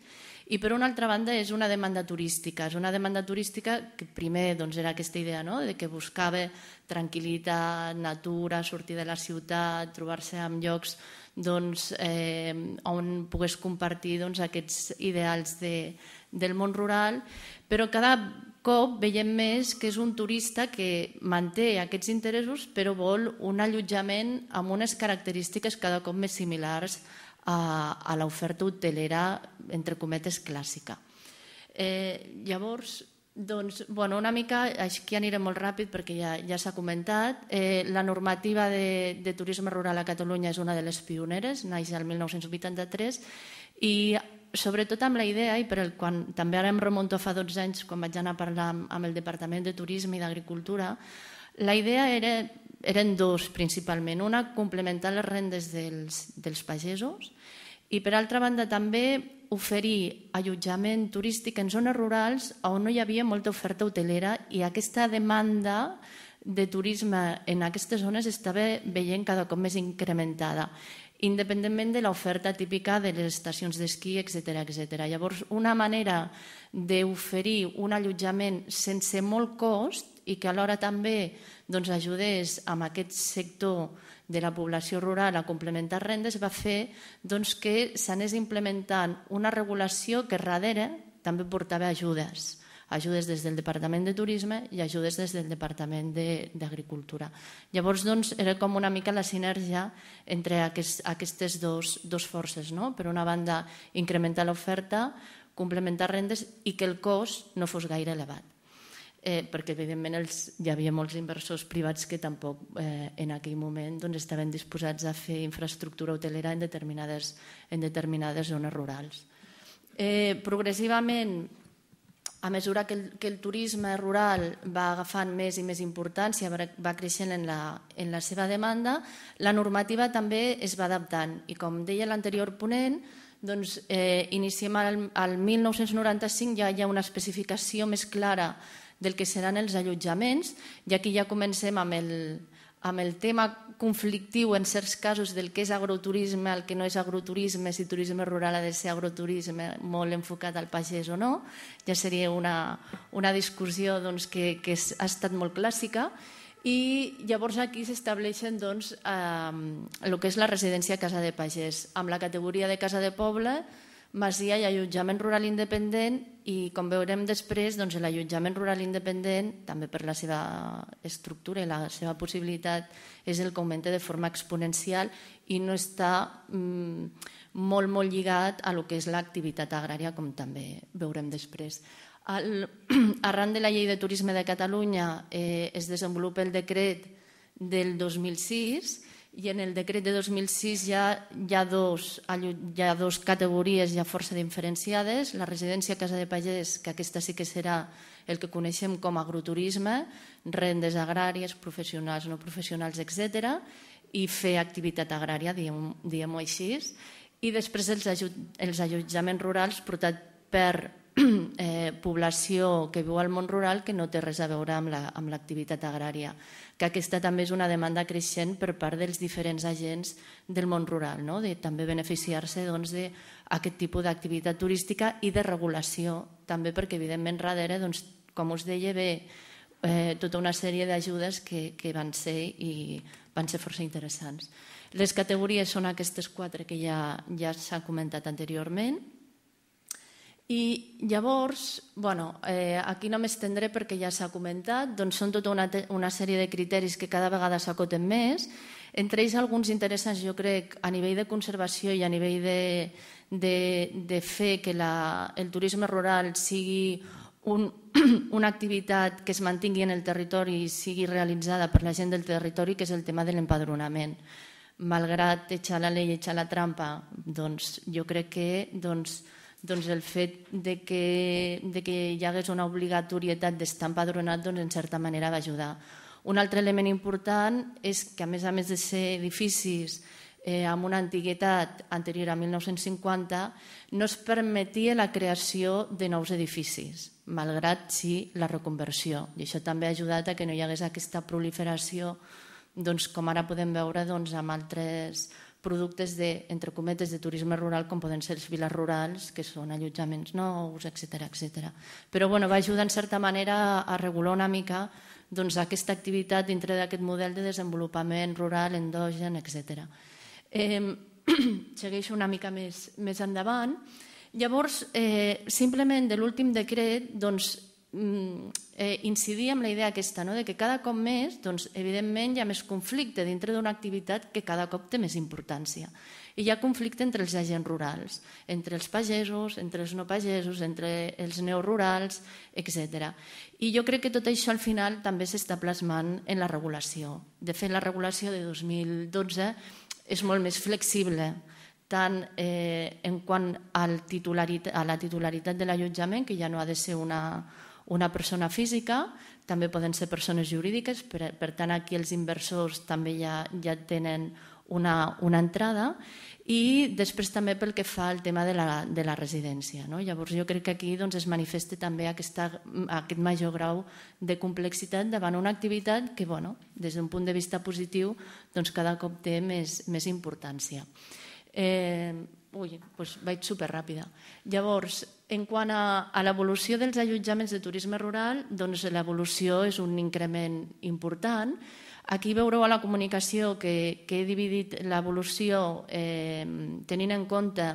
i per una altra banda és una demanda turística. És una demanda turística que primer doncs, era aquesta idea no? de que buscava tranquil·litat, natura, sortir de la ciutat, trobar-se amb llocs doncs, eh, on pogués compartir doncs, aquests ideals de, del món rural, però cada cop veiem més que és un turista que manté aquests interessos però vol un allotjament amb unes característiques cada cop més similars a, a l'oferta hotelera, entre cometes, clàssica. Eh, llavors, doncs, bueno, una mica, aquí anirem molt ràpid perquè ja, ja s'ha comentat. Eh, la normativa de, de turisme rural a Catalunya és una de les pioneres, naix el 1983, i sobretot amb la idea, i per el, quan, també ara em remonto fa 12 anys quan vaig anar a parlar amb, amb el Departament de Turisme i d'Agricultura, la idea era, eren dos principalment. Una, complementar les rendes dels, dels pagesos, i per altra banda també oferir allotjament turístic en zones rurals on no hi havia molta oferta hotelera i aquesta demanda de turisme en aquestes zones estava veient cada cop més incrementada independentment de l'oferta típica de les estacions d'esquí, etc etc. Llavors, una manera d'oferir un allotjament sense molt cost i que alhora també doncs, ajudés amb aquest sector de la població rural a complementar rendes va fer doncs, que s'anés implementant una regulació que darrere també portava ajudes ajudes des del Departament de Turisme i ajudes des del Departament d'Agricultura. De, Llavors, doncs, era com una mica la sinergia entre aquest, aquestes dos, dos forces. No? Per una banda, incrementar l'oferta, complementar rendes i que el cost no fos gaire elevat eh, perquè evidentment els, hi havia molts inversors privats que tampoc eh, en aquell moment doncs, estaven disposats a fer infraestructura hotelera en determinades, en determinades zones rurals. Eh, progressivament, a mesura que el, que el turisme rural va agafant més i més importància, va creixent en la, en la seva demanda, la normativa també es va adaptant. I com deia l'anterior ponent, doncs, eh, iniciem al, al 1995 ja hi ha una especificació més clara del que seran els allotjaments, i aquí ja comencem amb el, amb el tema conflictiu en certs casos del que és agroturisme, el que no és agroturisme, si turisme rural ha de ser agroturisme molt enfocat al pagès o no, ja seria una, una discussió doncs, que, que ha estat molt clàssica, i llavors aquí s'estableixen doncs, eh, el que és la residència Casa de Pagès, amb la categoria de Casa de Poble, Masia i allotjament rural independent i com veurem després, doncs, l'allotjament rural independent, també per la seva estructura i la seva possibilitat, és el que augmenta de forma exponencial i no està mm, molt, molt lligat a lo que és l'activitat agrària, com també veurem després. El, arran de la llei de turisme de Catalunya eh, es desenvolupa el decret del 2006 i en el decret de 2006 ja hi ha dos, hi ha dos categories ja força diferenciades. La residència Casa de Pagès, que aquesta sí que serà el que coneixem com a agroturisme, rendes agràries, professionals, no professionals, etc i fer activitat agrària, diguem-ho diguem, així. I després els, ajut, els allotjaments rurals portat per eh, població que viu al món rural que no té res a veure amb l'activitat la, agrària, que aquesta també és una demanda creixent per part dels diferents agents del món rural, no? de també beneficiar-se doncs, d'aquest doncs, tipus d'activitat turística i de regulació, també perquè evidentment darrere, doncs, com us deia, ve eh, tota una sèrie d'ajudes que, que van ser i van ser força interessants. Les categories són aquestes quatre que ja, ja s'han comentat anteriorment, i llavors, bueno, eh, aquí no m'estendré perquè ja s'ha comentat, doncs són tota una, una sèrie de criteris que cada vegada s'acoten més, entre ells alguns interessants, jo crec, a nivell de conservació i a nivell de, de, de fer que la, el turisme rural sigui un, una activitat que es mantingui en el territori i sigui realitzada per la gent del territori, que és el tema de l'empadronament malgrat eixar la llei, eixar la trampa, doncs jo crec que doncs, doncs el fet de que, de que hi hagués una obligatorietat d'estar empadronat doncs, en certa manera va ajudar. Un altre element important és que, a més a més de ser edificis eh, amb una antiguitat anterior a 1950, no es permetia la creació de nous edificis, malgrat sí la reconversió. I això també ha ajudat a que no hi hagués aquesta proliferació doncs, com ara podem veure doncs, amb altres productes de, entre cometes de turisme rural com poden ser els viles rurals, que són allotjaments nous, etc etc. Però bueno, va ajudar en certa manera a regular una mica doncs, aquesta activitat dintre d'aquest model de desenvolupament rural, endogen, etc. Eh, segueixo una mica més, més endavant. Llavors, eh, simplement de l'últim decret, doncs, mm, eh, incidir en la idea aquesta, no? de que cada cop més, doncs, evidentment, hi ha més conflicte dintre d'una activitat que cada cop té més importància. I hi ha conflicte entre els agents rurals, entre els pagesos, entre els no pagesos, entre els neorurals, etc. I jo crec que tot això al final també s'està plasmant en la regulació. De fet, la regulació de 2012 és molt més flexible tant eh, en quant al titularitat, a la titularitat de l'allotjament, que ja no ha de ser una, una persona física, també poden ser persones jurídiques, per, per tant aquí els inversors també ja, ja tenen una, una entrada i després també pel que fa al tema de la, de la residència. No? Llavors jo crec que aquí doncs, es manifesta també aquesta, aquest major grau de complexitat davant una activitat que bueno, des d'un punt de vista positiu doncs, cada cop té més, més importància. Eh, Ui, doncs vaig superràpida. Llavors, en quant a, a l'evolució dels allotjaments de turisme rural, doncs l'evolució és un increment important. Aquí veureu a la comunicació que, que he dividit l'evolució eh, tenint en compte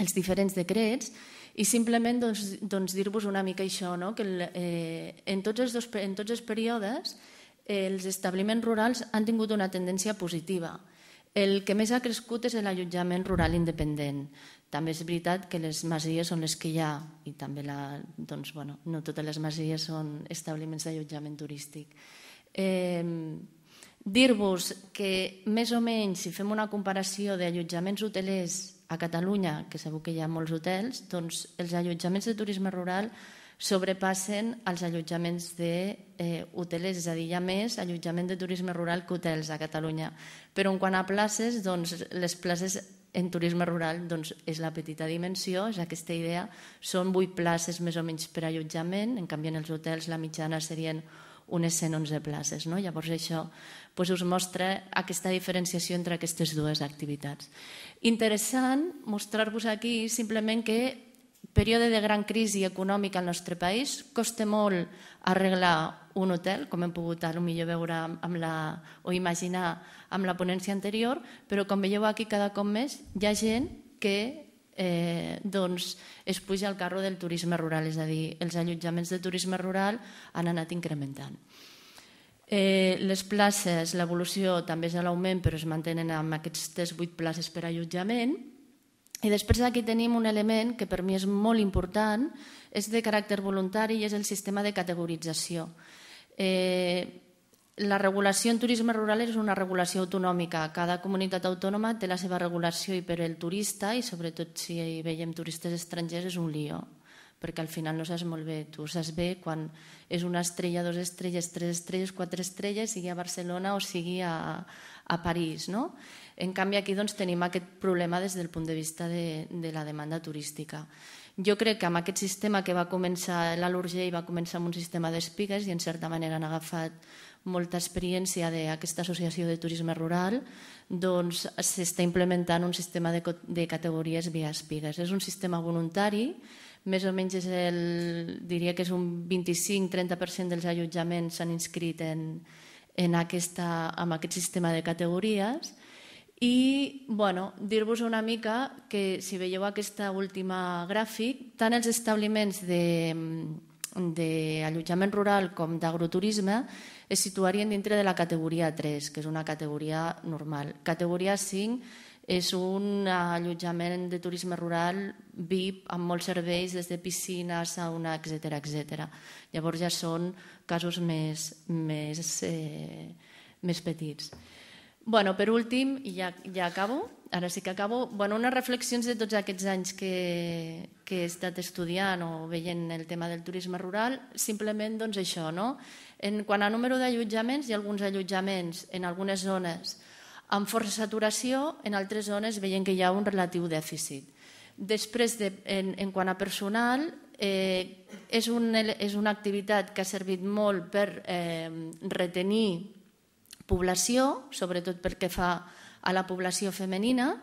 els diferents decrets i simplement doncs, doncs dir-vos una mica això, no? que el, eh, en, tots els dos, en tots els períodes eh, els establiments rurals han tingut una tendència positiva. El que més ha crescut és l'allotjament rural independent. També és veritat que les masies són les que hi ha i també la, doncs, bueno, no totes les masies són establiments d'allotjament turístic. Eh, Dir-vos que més o menys, si fem una comparació d'allotjaments hotelers a Catalunya, que sabeu que hi ha molts hotels, doncs els allotjaments de turisme rural sobrepassen els allotjaments de eh, és a dir, hi ha més allotjament de turisme rural que hotels a Catalunya. Però en quant a places, doncs, les places en turisme rural doncs, és la petita dimensió, és aquesta idea. Són vuit places més o menys per allotjament, en canvi en els hotels la mitjana serien unes 111 places. No? Llavors això doncs us mostra aquesta diferenciació entre aquestes dues activitats. Interessant mostrar-vos aquí simplement que període de gran crisi econòmica al nostre país, costa molt arreglar un hotel, com hem pogut millor veure amb la, o imaginar amb la ponència anterior, però com veieu aquí cada cop més hi ha gent que eh, doncs es puja al carro del turisme rural, és a dir, els allotjaments de turisme rural han anat incrementant. Eh, les places, l'evolució també és a l'augment, però es mantenen amb aquestes vuit places per allotjament, i després aquí tenim un element que per mi és molt important, és de caràcter voluntari i és el sistema de categorització. Eh, la regulació en turisme rural és una regulació autonòmica. Cada comunitat autònoma té la seva regulació i per el turista, i sobretot si hi veiem turistes estrangers, és un lío, perquè al final no saps molt bé. Tu saps bé quan és una estrella, dues estrelles, tres estrelles, quatre estrelles, sigui a Barcelona o sigui a, a París. No? En canvi, aquí doncs, tenim aquest problema des del punt de vista de, de la demanda turística. Jo crec que amb aquest sistema que va començar Lurge i va començar amb un sistema d'espigues i en certa manera han agafat molta experiència d'aquesta associació de turisme rural, doncs s'està implementant un sistema de, de categories via espigues. És un sistema voluntari, més o menys és el, diria que és un 25-30% dels allotjaments s'han inscrit en, en aquesta, amb aquest sistema de categories, i bueno, dir-vos una mica que si veieu aquesta última gràfic, tant els establiments de, d'allotjament rural com d'agroturisme es situarien dintre de la categoria 3, que és una categoria normal. Categoria 5 és un allotjament de turisme rural VIP amb molts serveis, des de piscina, sauna, etc etc. Llavors ja són casos més, més, eh, més petits. Bueno, per últim, i ja, ja acabo, ara sí que acabo, bueno, unes reflexions de tots aquests anys que, que he estat estudiant o veient el tema del turisme rural, simplement doncs, això, no? En, quan a número d'allotjaments, hi ha alguns allotjaments en algunes zones amb força saturació, en altres zones veiem que hi ha un relatiu dèficit. Després, de, en, en quant a personal, eh, és, un, és una activitat que ha servit molt per eh, retenir població, sobretot pel que fa a la població femenina,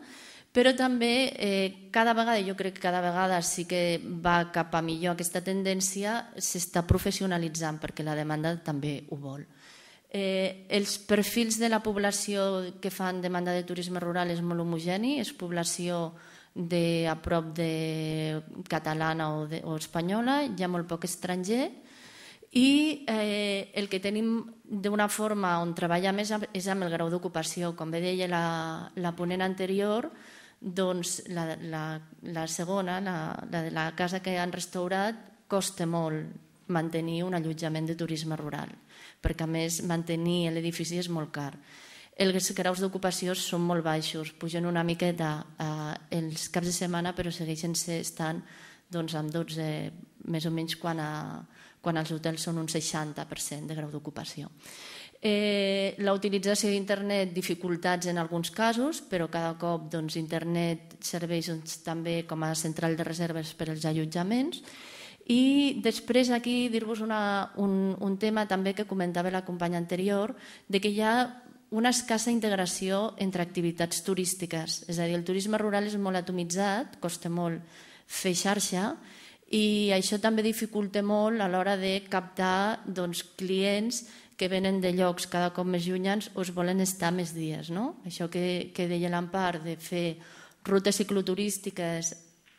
però també eh, cada vegada, jo crec que cada vegada sí que va cap a millor aquesta tendència, s'està professionalitzant perquè la demanda també ho vol. Eh, els perfils de la població que fan demanda de turisme rural és molt homogeni, és població de a prop de catalana o, de, o espanyola, hi ha molt poc estranger, i eh, el que tenim d'una forma on treballa més és amb el grau d'ocupació. Com bé deia la, la ponent anterior, doncs la, la, la segona, la, la de la casa que han restaurat, costa molt mantenir un allotjament de turisme rural, perquè a més mantenir l'edifici és molt car. Els graus d'ocupació són molt baixos, pugen una miqueta eh, els caps de setmana, però segueixen estant doncs, amb 12, més o menys quan a, quan els hotels són un 60% de grau d'ocupació. Eh, la utilització d'internet, dificultats en alguns casos, però cada cop doncs, internet serveix doncs, també com a central de reserves per als allotjaments. I després aquí dir-vos un, un tema també que comentava la companya anterior, de que hi ha una escassa integració entre activitats turístiques. És a dir, el turisme rural és molt atomitzat, costa molt fer xarxa, i això també dificulta molt a l'hora de captar doncs, clients que venen de llocs cada cop més llunyans o es volen estar més dies. No? Això que, que deia l'Empar de fer rutes cicloturístiques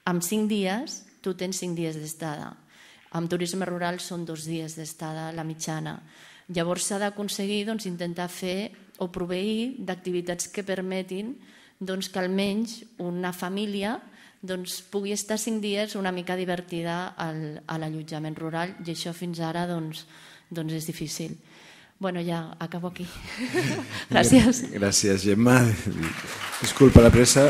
amb cinc dies, tu tens cinc dies d'estada. Amb turisme rural són dos dies d'estada, la mitjana. Llavors s'ha d'aconseguir doncs, intentar fer o proveir d'activitats que permetin doncs, que almenys una família doncs, pugui estar cinc dies una mica divertida al, a l'allotjament rural i això fins ara doncs, doncs és difícil. Bueno, ja acabo aquí. Gràcies. Gràcies, Gemma. Disculpa la pressa.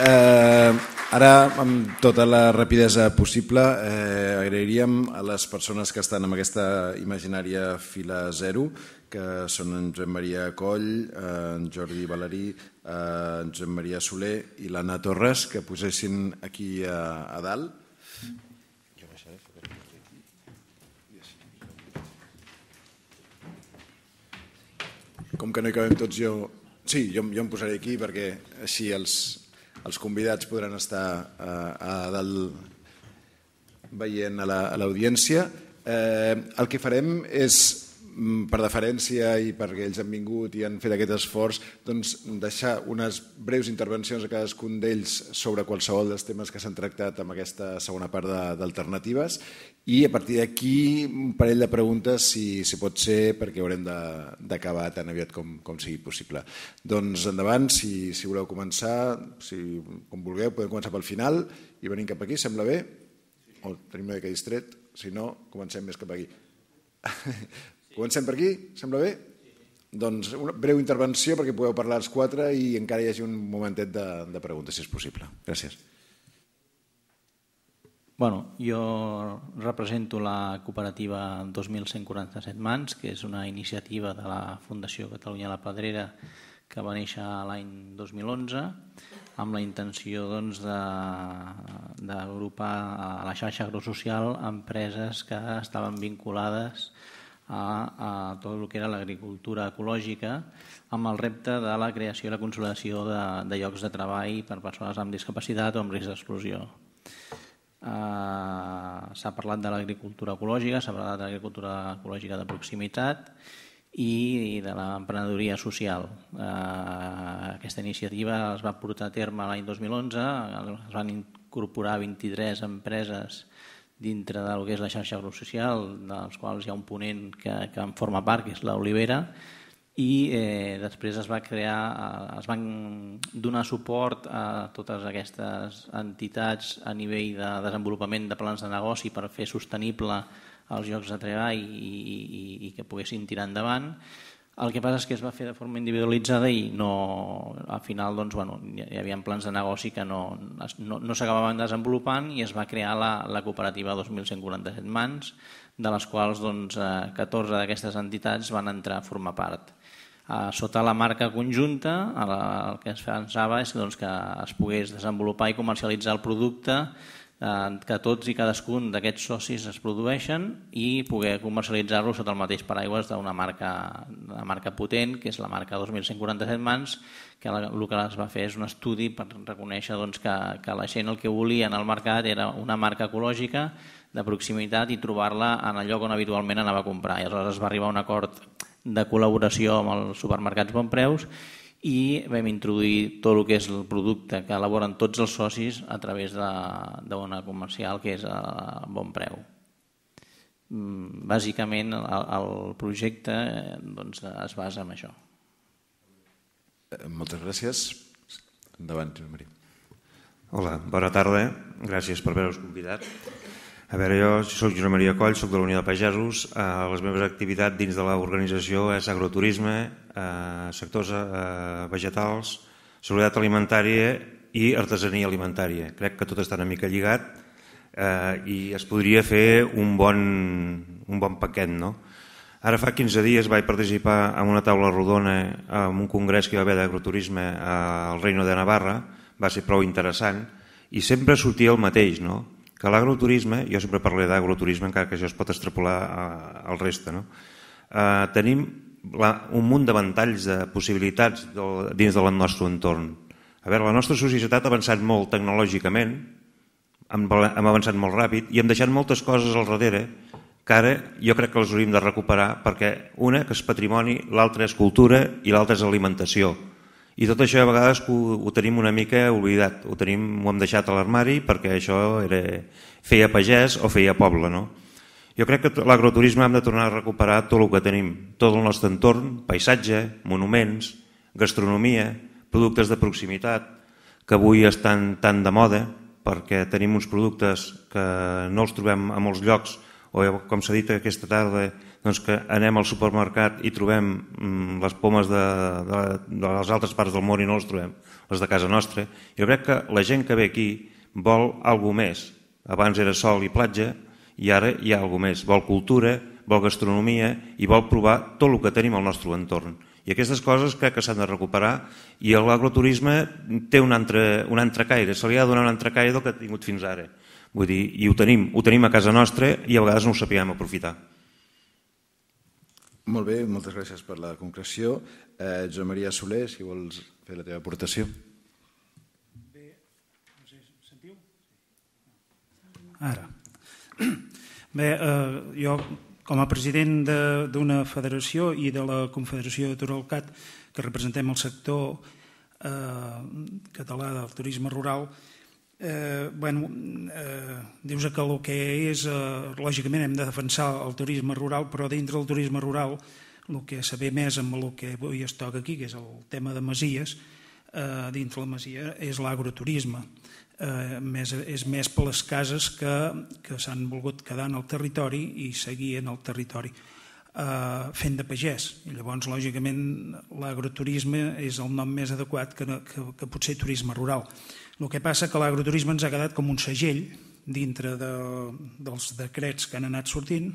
Eh, ara, amb tota la rapidesa possible, eh, agrairíem a les persones que estan amb aquesta imaginària fila zero que són en Josep Maria Coll, eh, en Jordi Valerí, eh, en Josep Maria Soler i l'Anna Torres, que posessin aquí a, a dalt. Com que no hi cabem tots, jo... Sí, jo, jo em posaré aquí perquè així els, els convidats podran estar a, eh, a dalt veient a l'audiència. La, a eh, el que farem és Mm, per deferència i perquè ells han vingut i han fet aquest esforç, doncs deixar unes breus intervencions a cadascun d'ells sobre qualsevol dels temes que s'han tractat amb aquesta segona part d'alternatives i a partir d'aquí un parell de preguntes, si, si pot ser, perquè haurem d'acabar tan aviat com, com sigui possible. Doncs endavant, si, si voleu començar, si com vulgueu, podem començar pel final i venim cap aquí, sembla bé? O tenim una mica distret? Si no, comencem més cap aquí. Comencem per aquí? Sembla bé? Doncs una breu intervenció perquè podeu parlar els quatre i encara hi hagi un momentet de, de preguntes, si és possible. Gràcies. Bueno, jo represento la cooperativa 2147 Mans, que és una iniciativa de la Fundació Catalunya la Pedrera que va néixer l'any 2011 amb la intenció d'agrupar doncs, de, a la xarxa agrosocial empreses que estaven vinculades a a, a tot el que era l'agricultura ecològica amb el repte de la creació i la consolidació de, de llocs de treball per a persones amb discapacitat o amb risc d'exclusió. Uh, s'ha parlat de l'agricultura ecològica, s'ha parlat de l'agricultura ecològica de proximitat i de l'emprenedoria social. Eh, uh, aquesta iniciativa es va portar a terme l'any 2011, es van incorporar 23 empreses dintre del que és la xarxa agrosocial, dels quals hi ha un ponent que, que en forma part, que és l'Olivera, i eh, després es va crear, eh, es van donar suport a totes aquestes entitats a nivell de desenvolupament de plans de negoci per fer sostenible els llocs de treball i, i, i que poguessin tirar endavant el que passa és que es va fer de forma individualitzada i no, al final doncs, bueno, hi havia plans de negoci que no, no, no s'acabaven desenvolupant i es va crear la, la cooperativa 2147 mans, de les quals doncs, 14 eh, d'aquestes entitats van entrar a formar part. Eh, sota la marca conjunta el que es pensava és doncs, que es pogués desenvolupar i comercialitzar el producte Eh, que tots i cadascun d'aquests socis es produeixen i poder comercialitzar-los sota el mateix paraigües d'una marca, marca potent, que és la marca 2147 mans, que el que es va fer és un estudi per reconèixer doncs, que, que la gent el que volia en el mercat era una marca ecològica de proximitat i trobar-la en el lloc on habitualment anava a comprar. I aleshores es va arribar a un acord de col·laboració amb els supermercats Bonpreus Preus i vam introduir tot el que és el producte que elaboren tots els socis a través d'una comercial que és a bon preu. Mm, bàsicament el, el projecte doncs, es basa en això. Eh, moltes gràcies. Endavant, Josep Maria. Hola, bona tarda. Gràcies per haver vos convidat. A veure, jo sóc Josep Maria Coll, sóc de la Unió de Pagesos. Eh, les meves activitats dins de l'organització és agroturisme, eh, sectors eh, vegetals, seguretat alimentària i artesania alimentària. Crec que tot està una mica lligat eh, i es podria fer un bon, un bon paquet. No? Ara fa 15 dies vaig participar en una taula rodona en un congrés que hi va haver d'agroturisme al Reino de Navarra, va ser prou interessant, i sempre sortia el mateix, no? que l'agroturisme, jo sempre parlaré d'agroturisme encara que això es pot extrapolar al reste, no? eh, tenim la, un munt de ventalls de possibilitats del, dins del nostre entorn. A veure, la nostra societat ha avançat molt tecnològicament, hem, hem avançat molt ràpid i hem deixat moltes coses al darrere que ara jo crec que les hauríem de recuperar perquè una que és patrimoni, l'altra és cultura i l'altra és alimentació. I tot això a vegades ho, ho tenim una mica oblidat, ho, tenim, ho hem deixat a l'armari perquè això era, feia pagès o feia poble. No? Jo crec que l'agroturisme hem de tornar a recuperar tot el que tenim, tot el nostre entorn, paisatge, monuments, gastronomia, productes de proximitat, que avui estan tan de moda perquè tenim uns productes que no els trobem a molts llocs o com s'ha dit aquesta tarda doncs que anem al supermercat i trobem mm, les pomes de, de, de les altres parts del món i no les trobem, les de casa nostra. Jo crec que la gent que ve aquí vol alguna més. Abans era sol i platja i ara hi ha alguna més. Vol cultura, vol gastronomia i vol provar tot el que tenim al nostre entorn. I aquestes coses crec que s'han de recuperar i l'agroturisme té un altre, un altre caire, se li ha de donar un altre caire del que ha tingut fins ara. Vull dir, i ho tenim, ho tenim a casa nostra i a vegades no ho sapiguem aprofitar. Molt bé, moltes gràcies per la concreció. Eh, Joan Maria Soler, si vols fer la teva aportació. Bé, no sé, sentiu? Ara. Bé, eh, jo com a president d'una federació i de la Confederació de Turalcat, que representem el sector eh, català del turisme rural, eh, bueno, eh, dius que el que és, eh, lògicament hem de defensar el turisme rural, però dintre del turisme rural el que saber més amb el que avui es toca aquí, que és el tema de masies, eh, dintre la masia és l'agroturisme. Eh, més, és més per les cases que, que s'han volgut quedar en el territori i seguir en el territori eh, fent de pagès. I llavors, lògicament, l'agroturisme és el nom més adequat que, que, que potser turisme rural el que passa que l'agroturisme ens ha quedat com un segell dintre de, dels decrets que han anat sortint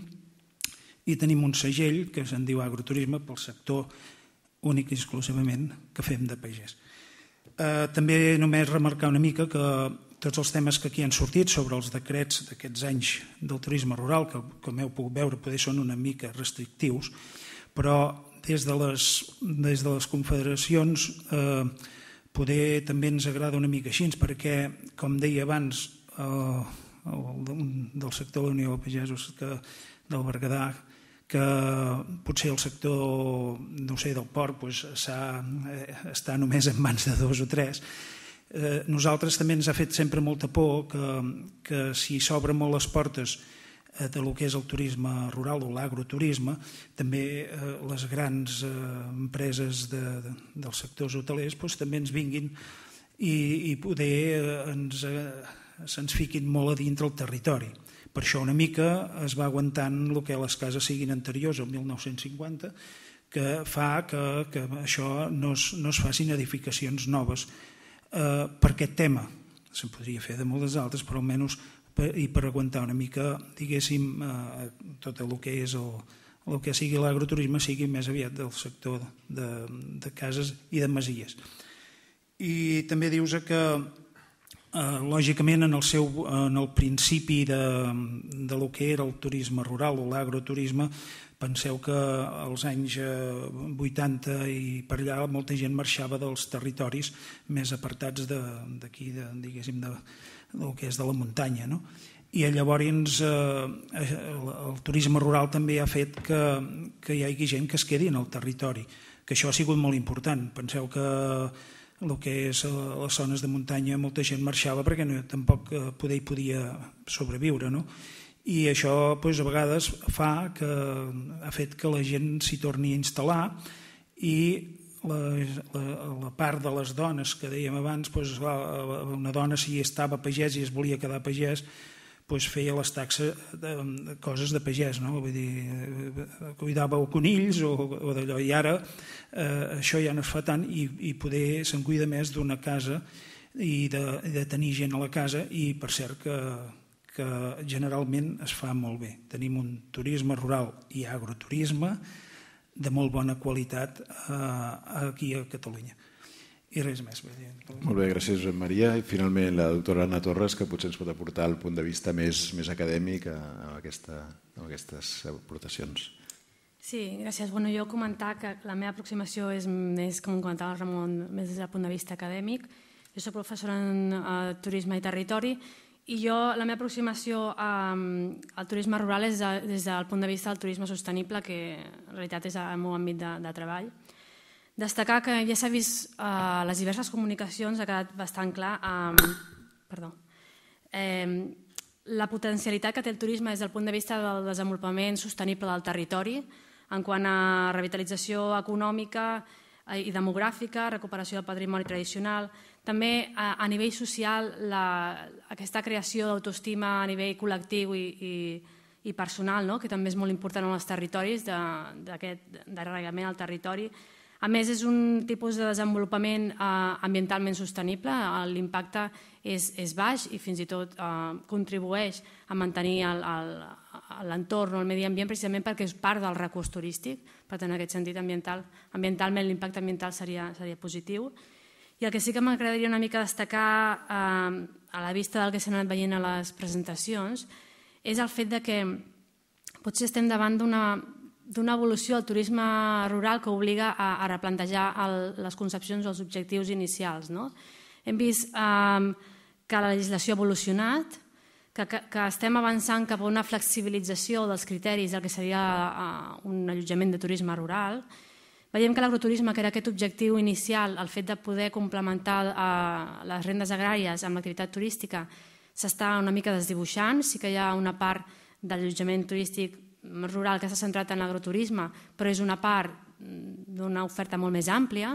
i tenim un segell que se'n diu agroturisme pel sector únic i exclusivament que fem de pagès. Eh, també només remarcar una mica que tots els temes que aquí han sortit sobre els decrets d'aquests anys del turisme rural, que com heu pogut veure poder són una mica restrictius, però des de les, des de les confederacions eh, poder també ens agrada una mica així perquè, com deia abans eh, el, del sector de la Unió de Pagesos que, del Berguedà que potser el sector no sé, del port doncs, està només en mans de dos o tres eh, nosaltres també ens ha fet sempre molta por que, que si s'obren molt les portes Eh, de lo que és el turisme rural o l'agroturisme, també eh, les grans eh, empreses de, de, dels sectors hotelers doncs, també ens vinguin i, i poder ens, se'ns fiquin molt a dintre el territori. Per això una mica es va aguantant el que les cases siguin anteriors al 1950, que fa que, que això no es, no es facin edificacions noves eh, per aquest tema. Se'n podria fer de moltes altres, però almenys per, i per aguantar una mica, diguéssim, eh, tot el que és el, el que sigui l'agroturisme sigui més aviat del sector de, de cases i de masies. I també dius que eh, lògicament en el, seu, en el principi de, de lo que era el turisme rural o l'agroturisme penseu que als anys 80 eh, i per allà molta gent marxava dels territoris més apartats d'aquí, de, diguéssim, de, el que és de la muntanya. No? I llavors eh, eh el turisme rural també ha fet que, que hi hagi gent que es quedi en el territori, que això ha sigut molt important. Penseu que el que és eh, les zones de muntanya molta gent marxava perquè no, tampoc eh, poder hi podia sobreviure. No? I això doncs, a vegades fa que, ha fet que la gent s'hi torni a instal·lar i la, la, la part de les dones que dèiem abans, doncs, clar, una dona si estava pagès i es volia quedar pagès, doncs feia les taxes de, coses de pagès, no? vull dir, eh, cuidava o conills o, o d'allò, i ara eh, això ja no es fa tant i, i poder se'n cuida més d'una casa i de, de tenir gent a la casa i per cert que, que generalment es fa molt bé. Tenim un turisme rural i agroturisme, de molt bona qualitat eh, aquí a Catalunya. I res més. Bé. Molt bé, gràcies Josep Maria. I finalment la doctora Anna Torres, que potser ens pot aportar el punt de vista més, més acadèmic a, eh, a, aquesta, a aquestes aportacions. Sí, gràcies. Bueno, jo comentar que la meva aproximació és més, com comentava el Ramon, més des del punt de vista acadèmic. Jo soc professora en eh, Turisme i Territori i jo, la meva aproximació a, mm, al turisme rural és des del punt de vista del turisme sostenible, que en realitat és el meu àmbit de, de treball. Destacar que ja s'ha vist a eh, les diverses comunicacions, ha quedat bastant clar eh, perdó, eh, la potencialitat que té el turisme des del punt de vista del desenvolupament sostenible del territori, en quant a revitalització econòmica eh, i demogràfica, recuperació del patrimoni tradicional, també a, a nivell social, la, aquesta creació d'autoestima a nivell col·lectiu i, i, i personal, no? que també és molt important en els territoris, d'aquest darrerament al territori. A més, és un tipus de desenvolupament eh, ambientalment sostenible, l'impacte és, és baix i fins i tot eh, contribueix a mantenir l'entorn o el medi ambient precisament perquè és part del recurs turístic, per tant, en aquest sentit ambiental, ambientalment l'impacte ambiental seria, seria positiu. I el que sí que m'agradaria una mica destacar eh, a la vista del que s'ha anat veient a les presentacions és el fet de que potser estem davant d'una evolució del turisme rural que obliga a, a replantejar el, les concepcions o els objectius inicials. No? Hem vist eh, que la legislació ha evolucionat, que, que, que estem avançant cap a una flexibilització dels criteris del que seria eh, un allotjament de turisme rural i Veiem que l'agroturisme, que era aquest objectiu inicial, el fet de poder complementar eh, les rendes agràries amb l'activitat turística, s'està una mica desdibuixant. Sí que hi ha una part d'allotjament l'allotjament turístic rural que s'ha centrat en l'agroturisme, però és una part mm, d'una oferta molt més àmplia.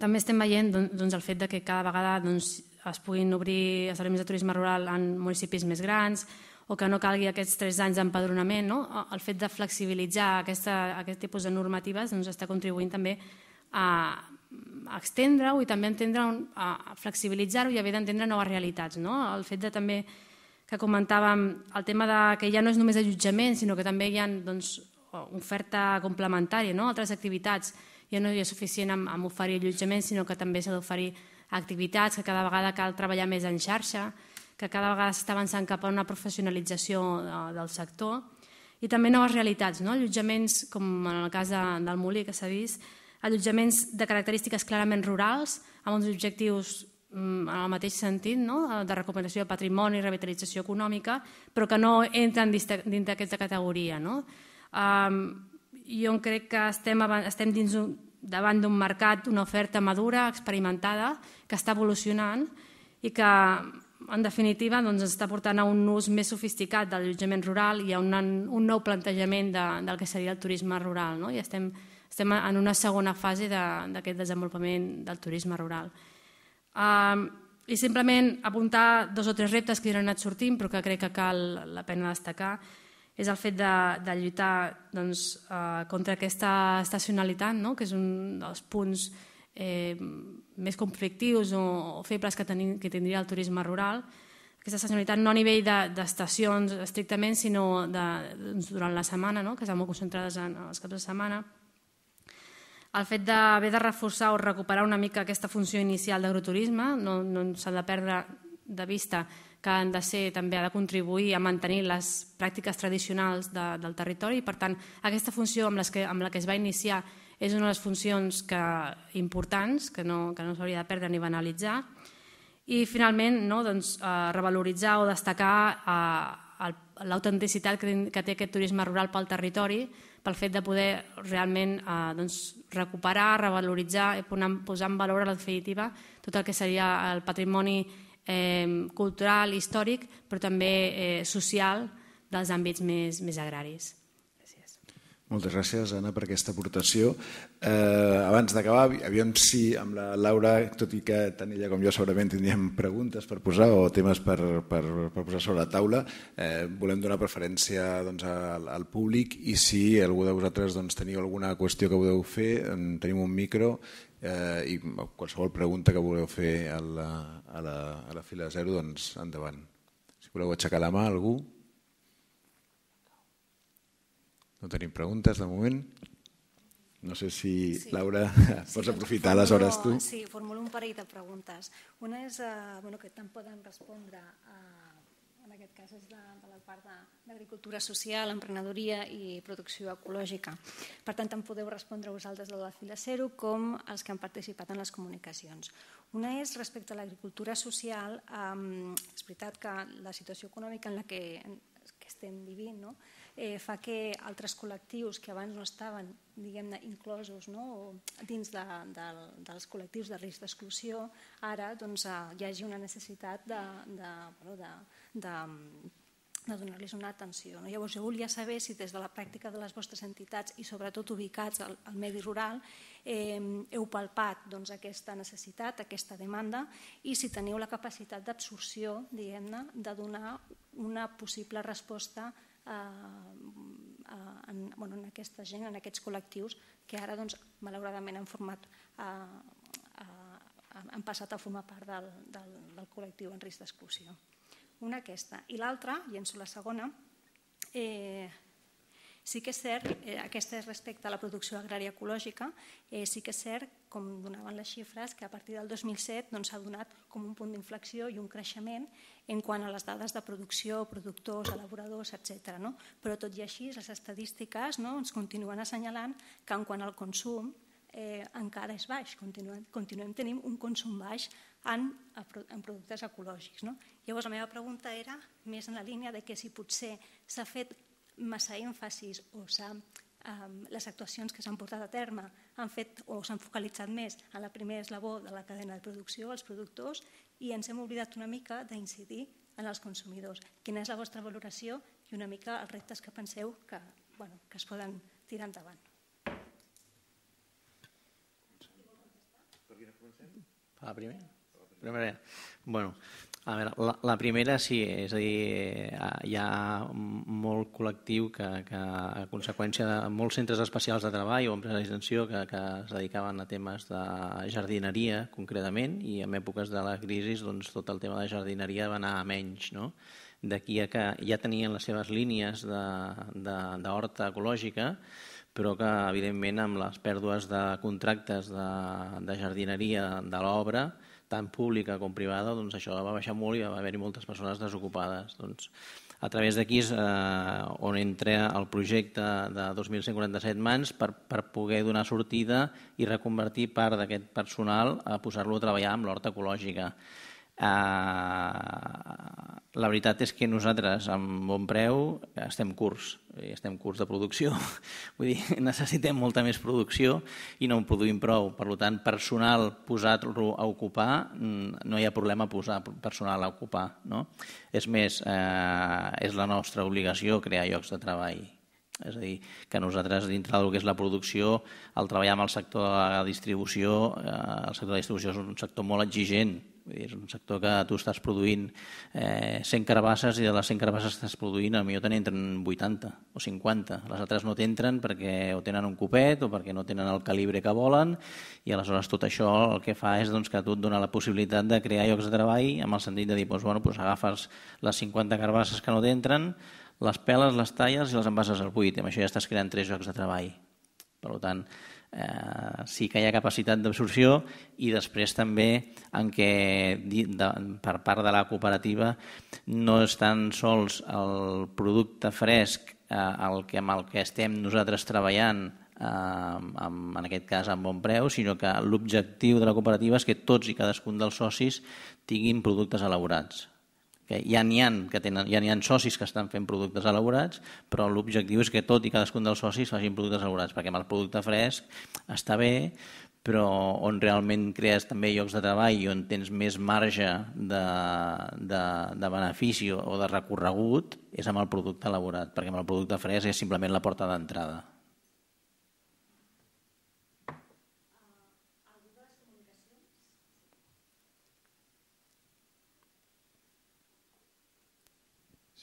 també estem veient doncs, el fet de que cada vegada doncs, es puguin obrir establiments de turisme rural en municipis més grans o que no calgui aquests tres anys d'empadronament, no? el fet de flexibilitzar aquesta, aquest tipus de normatives ens doncs, està contribuint també a extendre-ho i també entendre a flexibilitzar-ho i haver d'entendre noves realitats. No? El fet de també que comentàvem, el tema de que ja no és només allotjament, sinó que també hi ha doncs, oferta complementària, no? altres activitats. Ja no hi és suficient amb, amb oferir allotjament, sinó que també s'ha d'oferir activitats, que cada vegada cal treballar més en xarxa que cada vegada s'està avançant cap a una professionalització eh, del sector i també noves realitats, no? allotjaments, com en el cas del Molí que s'ha vist, allotjaments de característiques clarament rurals, amb uns objectius mm, en el mateix sentit, no? Eh, de recuperació de patrimoni, revitalització econòmica, però que no entren dins d'aquesta categoria. No? Um, jo crec que estem, estem dins un, davant d'un mercat, una oferta madura, experimentada, que està evolucionant i que en definitiva, doncs, ens està portant a un ús més sofisticat del llotjament rural i a un, un nou plantejament de, del que seria el turisme rural. No? I estem, estem en una segona fase d'aquest de, desenvolupament del turisme rural. Um, I simplement apuntar dos o tres reptes que ja han anat sortint, però que crec que cal la pena destacar, és el fet de, de lluitar doncs, eh, contra aquesta estacionalitat, no? que és un dels punts eh, més conflictius o, febles que, tenin, que tindria el turisme rural, aquesta sazonalitat no a nivell d'estacions de, estrictament, sinó de, doncs, durant la setmana, no? que estan molt concentrades en, en els caps de setmana. El fet d'haver de reforçar o recuperar una mica aquesta funció inicial d'agroturisme, no, no s'ha de perdre de vista que han de ser també ha de contribuir a mantenir les pràctiques tradicionals de, del territori i per tant aquesta funció amb, les que, amb la que es va iniciar és una de les funcions que, importants que no, que no s'hauria de perdre ni banalitzar. I finalment, no, doncs, eh, revaloritzar o destacar eh, l'autenticitat que, que té aquest turisme rural pel territori, pel fet de poder realment eh, doncs, recuperar, revaloritzar i posar en valor a la definitiva tot el que seria el patrimoni eh, cultural, històric, però també eh, social dels àmbits més, més agraris. Moltes gràcies, Anna, per aquesta aportació. Eh, abans d'acabar, aviam si amb la Laura, tot i que tant ella com jo segurament tindríem preguntes per posar o temes per, per, per posar sobre la taula, eh, volem donar preferència doncs, al, al públic i si algú de vosaltres doncs, teniu alguna qüestió que voleu fer, tenim un micro eh, i qualsevol pregunta que voleu fer a la, a la, a la fila zero, doncs endavant. Si voleu aixecar la mà, algú... No tenim preguntes de moment. No sé si, sí. Laura, pots sí, aprofitar les formulo, aleshores tu. Sí, formulo un parell de preguntes. Una és, eh, bueno, que tant poden respondre, eh, en aquest cas és de, de la part d'agricultura social, emprenedoria i producció ecològica. Per tant, tant podeu respondre vosaltres de la fila zero com els que han participat en les comunicacions. Una és respecte a l'agricultura social, eh, és veritat que la situació econòmica en la que, que estem vivint, no?, eh, fa que altres col·lectius que abans no estaven diguem-ne inclosos no? dins de, de, dels col·lectius de risc d'exclusió, ara doncs, eh, hi hagi una necessitat de, de, bueno, de, de, de donar-los una atenció. No? Llavors, jo volia saber si des de la pràctica de les vostres entitats i sobretot ubicats al, al medi rural eh, heu palpat doncs, aquesta necessitat, aquesta demanda i si teniu la capacitat d'absorció, diguem-ne, de donar una possible resposta a Eh, eh, en, bueno, en aquesta gent, en aquests col·lectius que ara doncs, malauradament han format eh, han passat a formar part del, del, del col·lectiu en risc d'exclusió. Una aquesta. I l'altra, llenço la segona, eh, sí que és cert, eh, aquesta és respecte a la producció agrària ecològica, eh, sí que és cert com donaven les xifres, que a partir del 2007 doncs, s'ha doncs, donat com un punt d'inflexió i un creixement en quant a les dades de producció, productors, elaboradors, etc. No? Però tot i així, les estadístiques no, ens continuen assenyalant que en quant al consum eh, encara és baix, continuem, continuem tenint un consum baix en, en productes ecològics. No? Llavors, la meva pregunta era més en la línia de que si potser s'ha fet massa èmfasis o s'ha les actuacions que s'han portat a terme han fet o s'han focalitzat més en la primera eslabó de la cadena de producció, els productors, i ens hem oblidat una mica d'incidir en els consumidors. Quina és la vostra valoració i una mica els reptes que penseu que, bueno, que es poden tirar endavant. Per quina comencem? Ah, primer? Primer. Bueno, a veure, la, la primera sí, és a dir, eh, hi ha molt col·lectiu que, que a conseqüència de molts centres especials de treball o empreses d'extensió que, que es dedicaven a temes de jardineria concretament i en èpoques de la crisi doncs, tot el tema de jardineria va anar a menys. No? D'aquí a que ja tenien les seves línies d'horta ecològica però que evidentment amb les pèrdues de contractes de, de jardineria de l'obra tant pública com privada, doncs això va baixar molt i va haver-hi moltes persones desocupades. Doncs a través d'aquí és eh, on entra el projecte de 2.147 mans per, per poder donar sortida i reconvertir part d'aquest personal a posar-lo a treballar amb l'horta ecològica. Eh, la veritat és que nosaltres, amb bon preu, estem curts, estem curts de producció. Vull dir, necessitem molta més producció i no en produïm prou. Per tant, personal posat-lo a ocupar, mm, no hi ha problema posar personal a ocupar. No? És més, eh, és la nostra obligació crear llocs de treball. És a dir, que nosaltres, dintre del que és la producció, al treballar amb el sector de la distribució, eh, el sector de la distribució és un sector molt exigent, és un sector que tu estàs produint eh, 100 carabasses i de les 100 carabasses que estàs produint potser te n'entren 80 o 50. Les altres no t'entren perquè o tenen un copet o perquè no tenen el calibre que volen i aleshores tot això el que fa és doncs, que tu et dona la possibilitat de crear llocs de treball amb el sentit de dir doncs, bueno, doncs agafes les 50 carabasses que no t'entren, les peles, les talles i les envases al buit. I amb això ja estàs creant tres llocs de treball. Per tant, eh, sí que hi ha capacitat d'absorció i després també en què per part de la cooperativa no és tan sols el producte fresc eh, el que, amb el que estem nosaltres treballant eh, en aquest cas amb bon preu, sinó que l'objectiu de la cooperativa és que tots i cadascun dels socis tinguin productes elaborats. Okay? Eh, ja n'hi ha, que tenen, ja n'hi ha socis que estan fent productes elaborats, però l'objectiu és que tot i cadascun dels socis facin productes elaborats, perquè amb el producte fresc està bé, però on realment crees també llocs de treball i on tens més marge de, de, de benefici o de recorregut és amb el producte elaborat, perquè amb el producte fresc és simplement la porta d'entrada.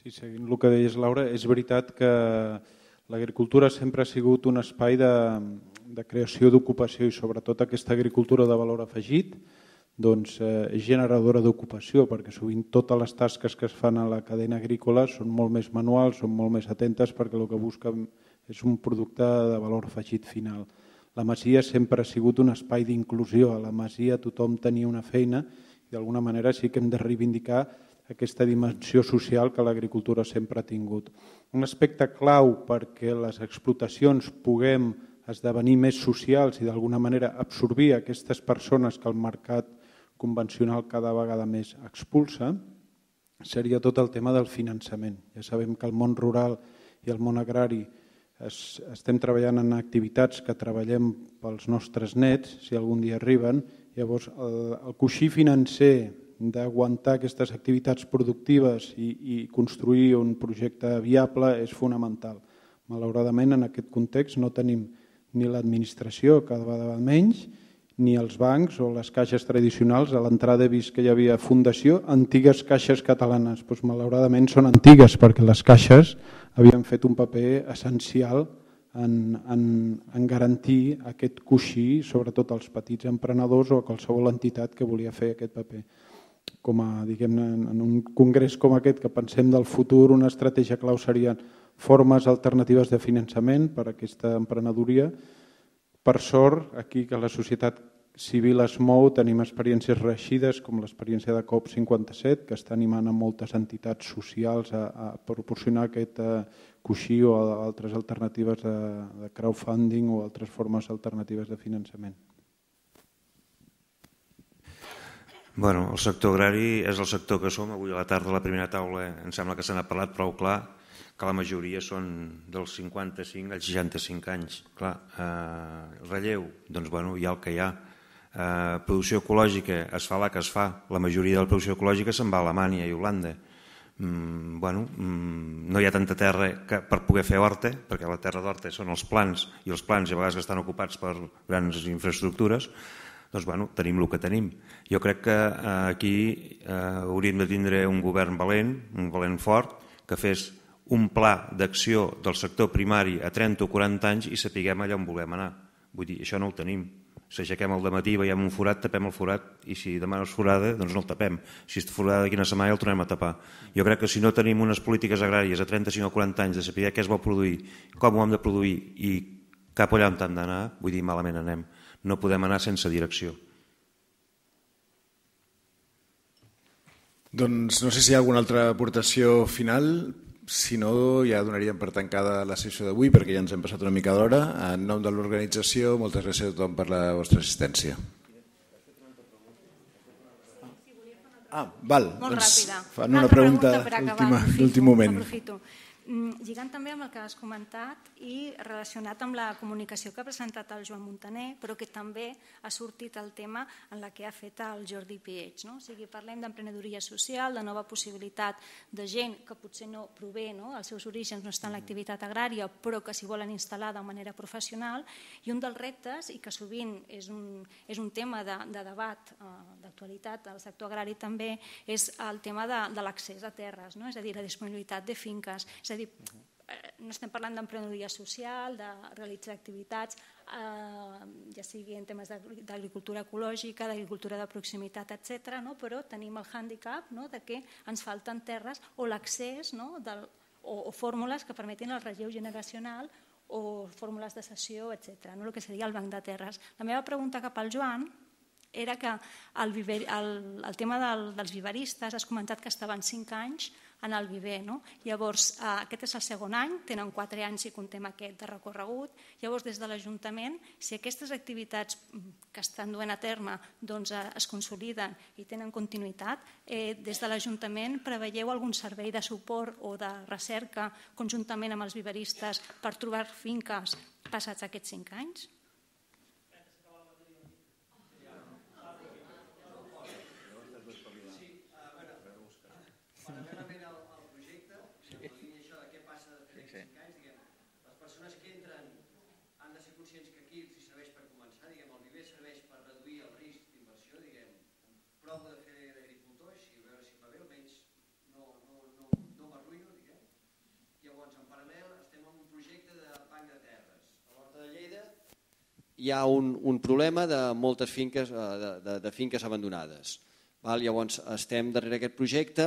Sí, seguint el que deies, Laura, és veritat que l'agricultura sempre ha sigut un espai de, de creació d'ocupació i sobretot aquesta agricultura de valor afegit doncs, eh, és generadora d'ocupació perquè sovint totes les tasques que es fan a la cadena agrícola són molt més manuals, són molt més atentes perquè el que busquen és un producte de valor afegit final. La Masia sempre ha sigut un espai d'inclusió. A la Masia tothom tenia una feina i d'alguna manera sí que hem de reivindicar aquesta dimensió social que l'agricultura sempre ha tingut. Un aspecte clau perquè les explotacions puguem esdevenir més socials i d'alguna manera absorbir aquestes persones que el mercat convencional cada vegada més expulsa, seria tot el tema del finançament. Ja sabem que el món rural i el món agrari es, estem treballant en activitats que treballem pels nostres nets, si algun dia arriben. Llavors, el, el coixí financer d'aguantar aquestes activitats productives i, i construir un projecte viable és fonamental. Malauradament, en aquest context no tenim ni l'administració, cada vegada menys, ni els bancs o les caixes tradicionals. A l'entrada he vist que hi havia fundació, antigues caixes catalanes. Doncs, malauradament són antigues perquè les caixes havien fet un paper essencial en, en, en garantir aquest coixí, sobretot als petits emprenedors o a qualsevol entitat que volia fer aquest paper com a, diguem en un congrés com aquest que pensem del futur, una estratègia clau serien formes alternatives de finançament per a aquesta emprenedoria. Per sort, aquí que la societat civil es mou, tenim experiències reeixides com l'experiència de COP57, que està animant a moltes entitats socials a, a proporcionar aquest a, eh, coixí o altres alternatives de, de crowdfunding o altres formes alternatives de finançament. Bueno, el sector agrari és el sector que som. Avui a la tarda a la primera taula em sembla que se n'ha parlat prou clar que la majoria són dels 55 als 65 anys. Clar, eh, relleu, doncs bueno, hi ha el que hi ha. Eh, producció ecològica es fa la que es fa. La majoria de la producció ecològica se'n va a Alemanya i Holanda. Mm, bueno, mm, no hi ha tanta terra que, per poder fer horta, perquè la terra d'horta són els plans, i els plans a vegades estan ocupats per grans infraestructures, doncs bueno, tenim el que tenim. Jo crec que eh, aquí eh, hauríem de tindre un govern valent, un valent fort, que fes un pla d'acció del sector primari a 30 o 40 anys i sapiguem allà on volem anar. Vull dir, això no ho tenim. aixequem el dematí, veiem un forat, tapem el forat i si demà no és forada, doncs no el tapem. Si és forada d'aquí una setmana ja el tornem a tapar. Jo crec que si no tenim unes polítiques agràries a 35 o 40 anys de saber què es vol produir, com ho hem de produir i cap allà on hem d'anar, vull dir, malament anem. No podem anar sense direcció. Doncs no sé si hi ha alguna altra aportació final. Si no, ja donaríem per tancada la sessió d'avui perquè ja ens hem passat una mica d'hora. En nom de l'organització, moltes gràcies a tothom per la vostra assistència. Ah, val. Molt doncs ràpida. Fan una, una pregunta, pregunta l'últim moment. Aprofito. Mm, lligant també amb el que has comentat i relacionat amb la comunicació que ha presentat el Joan Montaner, però que també ha sortit el tema en la que ha fet el Jordi Pietx. No? O sigui, parlem d'emprenedoria social, de nova possibilitat de gent que potser no prové, no? els seus orígens no estan en mm. l'activitat agrària, però que s'hi volen instal·lar de manera professional. I un dels reptes, i que sovint és un, és un tema de, de debat eh, d'actualitat al sector agrari també, és el tema de, de l'accés a terres, no? és a dir, la disponibilitat de finques. És és a dir, eh, no estem parlant d'emprenedoria social, de realitzar activitats, eh, ja sigui en temes d'agricultura ecològica, d'agricultura de proximitat, etc. No? però tenim el hàndicap no? de que ens falten terres o l'accés no? Del, o, o fórmules que permetin el relleu generacional o fórmules de cessió, etc. No? El que seria el banc de terres. La meva pregunta cap al Joan era que el, viver, el, el tema del, dels viveristes, has comentat que estaven 5 anys en el viver. No? Llavors, eh, aquest és el segon any, tenen quatre anys i contem aquest de recorregut. Llavors, des de l'Ajuntament, si aquestes activitats mm, que estan duent a terme doncs, eh, es consoliden i tenen continuïtat, eh, des de l'Ajuntament preveieu algun servei de suport o de recerca conjuntament amb els viveristes per trobar finques passats aquests cinc anys? hi ha un, un problema de moltes finques, eh, de, de, de finques abandonades. Val? Llavors estem darrere aquest projecte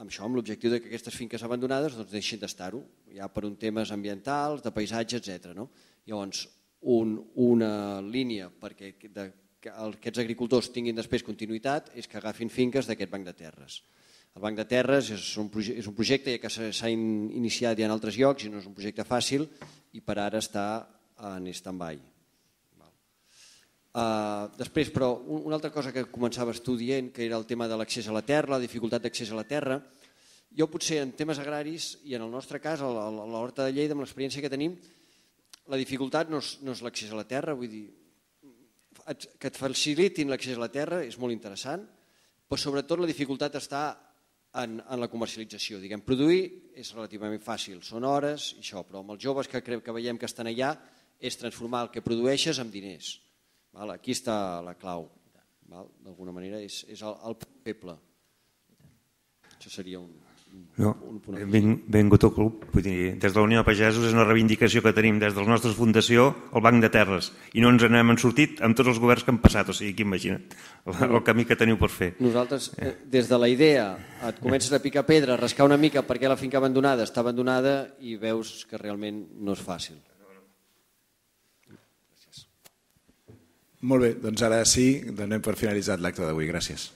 amb això, amb l'objectiu de que aquestes finques abandonades doncs, deixin d'estar-ho, ja per un temes ambientals, de paisatge, etc. No? Llavors, un, una línia perquè de, que aquests agricultors tinguin després continuïtat és que agafin finques d'aquest banc de terres. El Banc de Terres és un, és un projecte ja que s'ha iniciat ja en altres llocs i no és un projecte fàcil i per ara està en stand-by. Uh, després, però, una altra cosa que començava estudiant, que era el tema de l'accés a la terra, la dificultat d'accés a la terra, jo potser en temes agraris, i en el nostre cas, a l'Horta de Lleida, amb l'experiència que tenim, la dificultat no és, no és l'accés a la terra, vull dir, que et facilitin l'accés a la terra és molt interessant, però sobretot la dificultat està en, en la comercialització. Diguem, produir és relativament fàcil, són hores i això, però amb els joves que, que veiem que estan allà és transformar el que produeixes en diners. Val? Aquí està la clau. D'alguna manera és, és el, el feble. Això seria un... No, ben, benvingut al club. Vull dir, des de la Unió de Pagesos és una reivindicació que tenim des de la nostra fundació al Banc de Terres i no ens n'hem sortit amb tots els governs que han passat, o sigui, imagina't el, el camí que teniu per fer. Nosaltres, eh, des de la idea, et comences a picar pedra, a rascar una mica perquè la finca abandonada està abandonada i veus que realment no és fàcil. Molt bé, doncs ara sí, donem per finalitzat l'acte d'avui. Gràcies.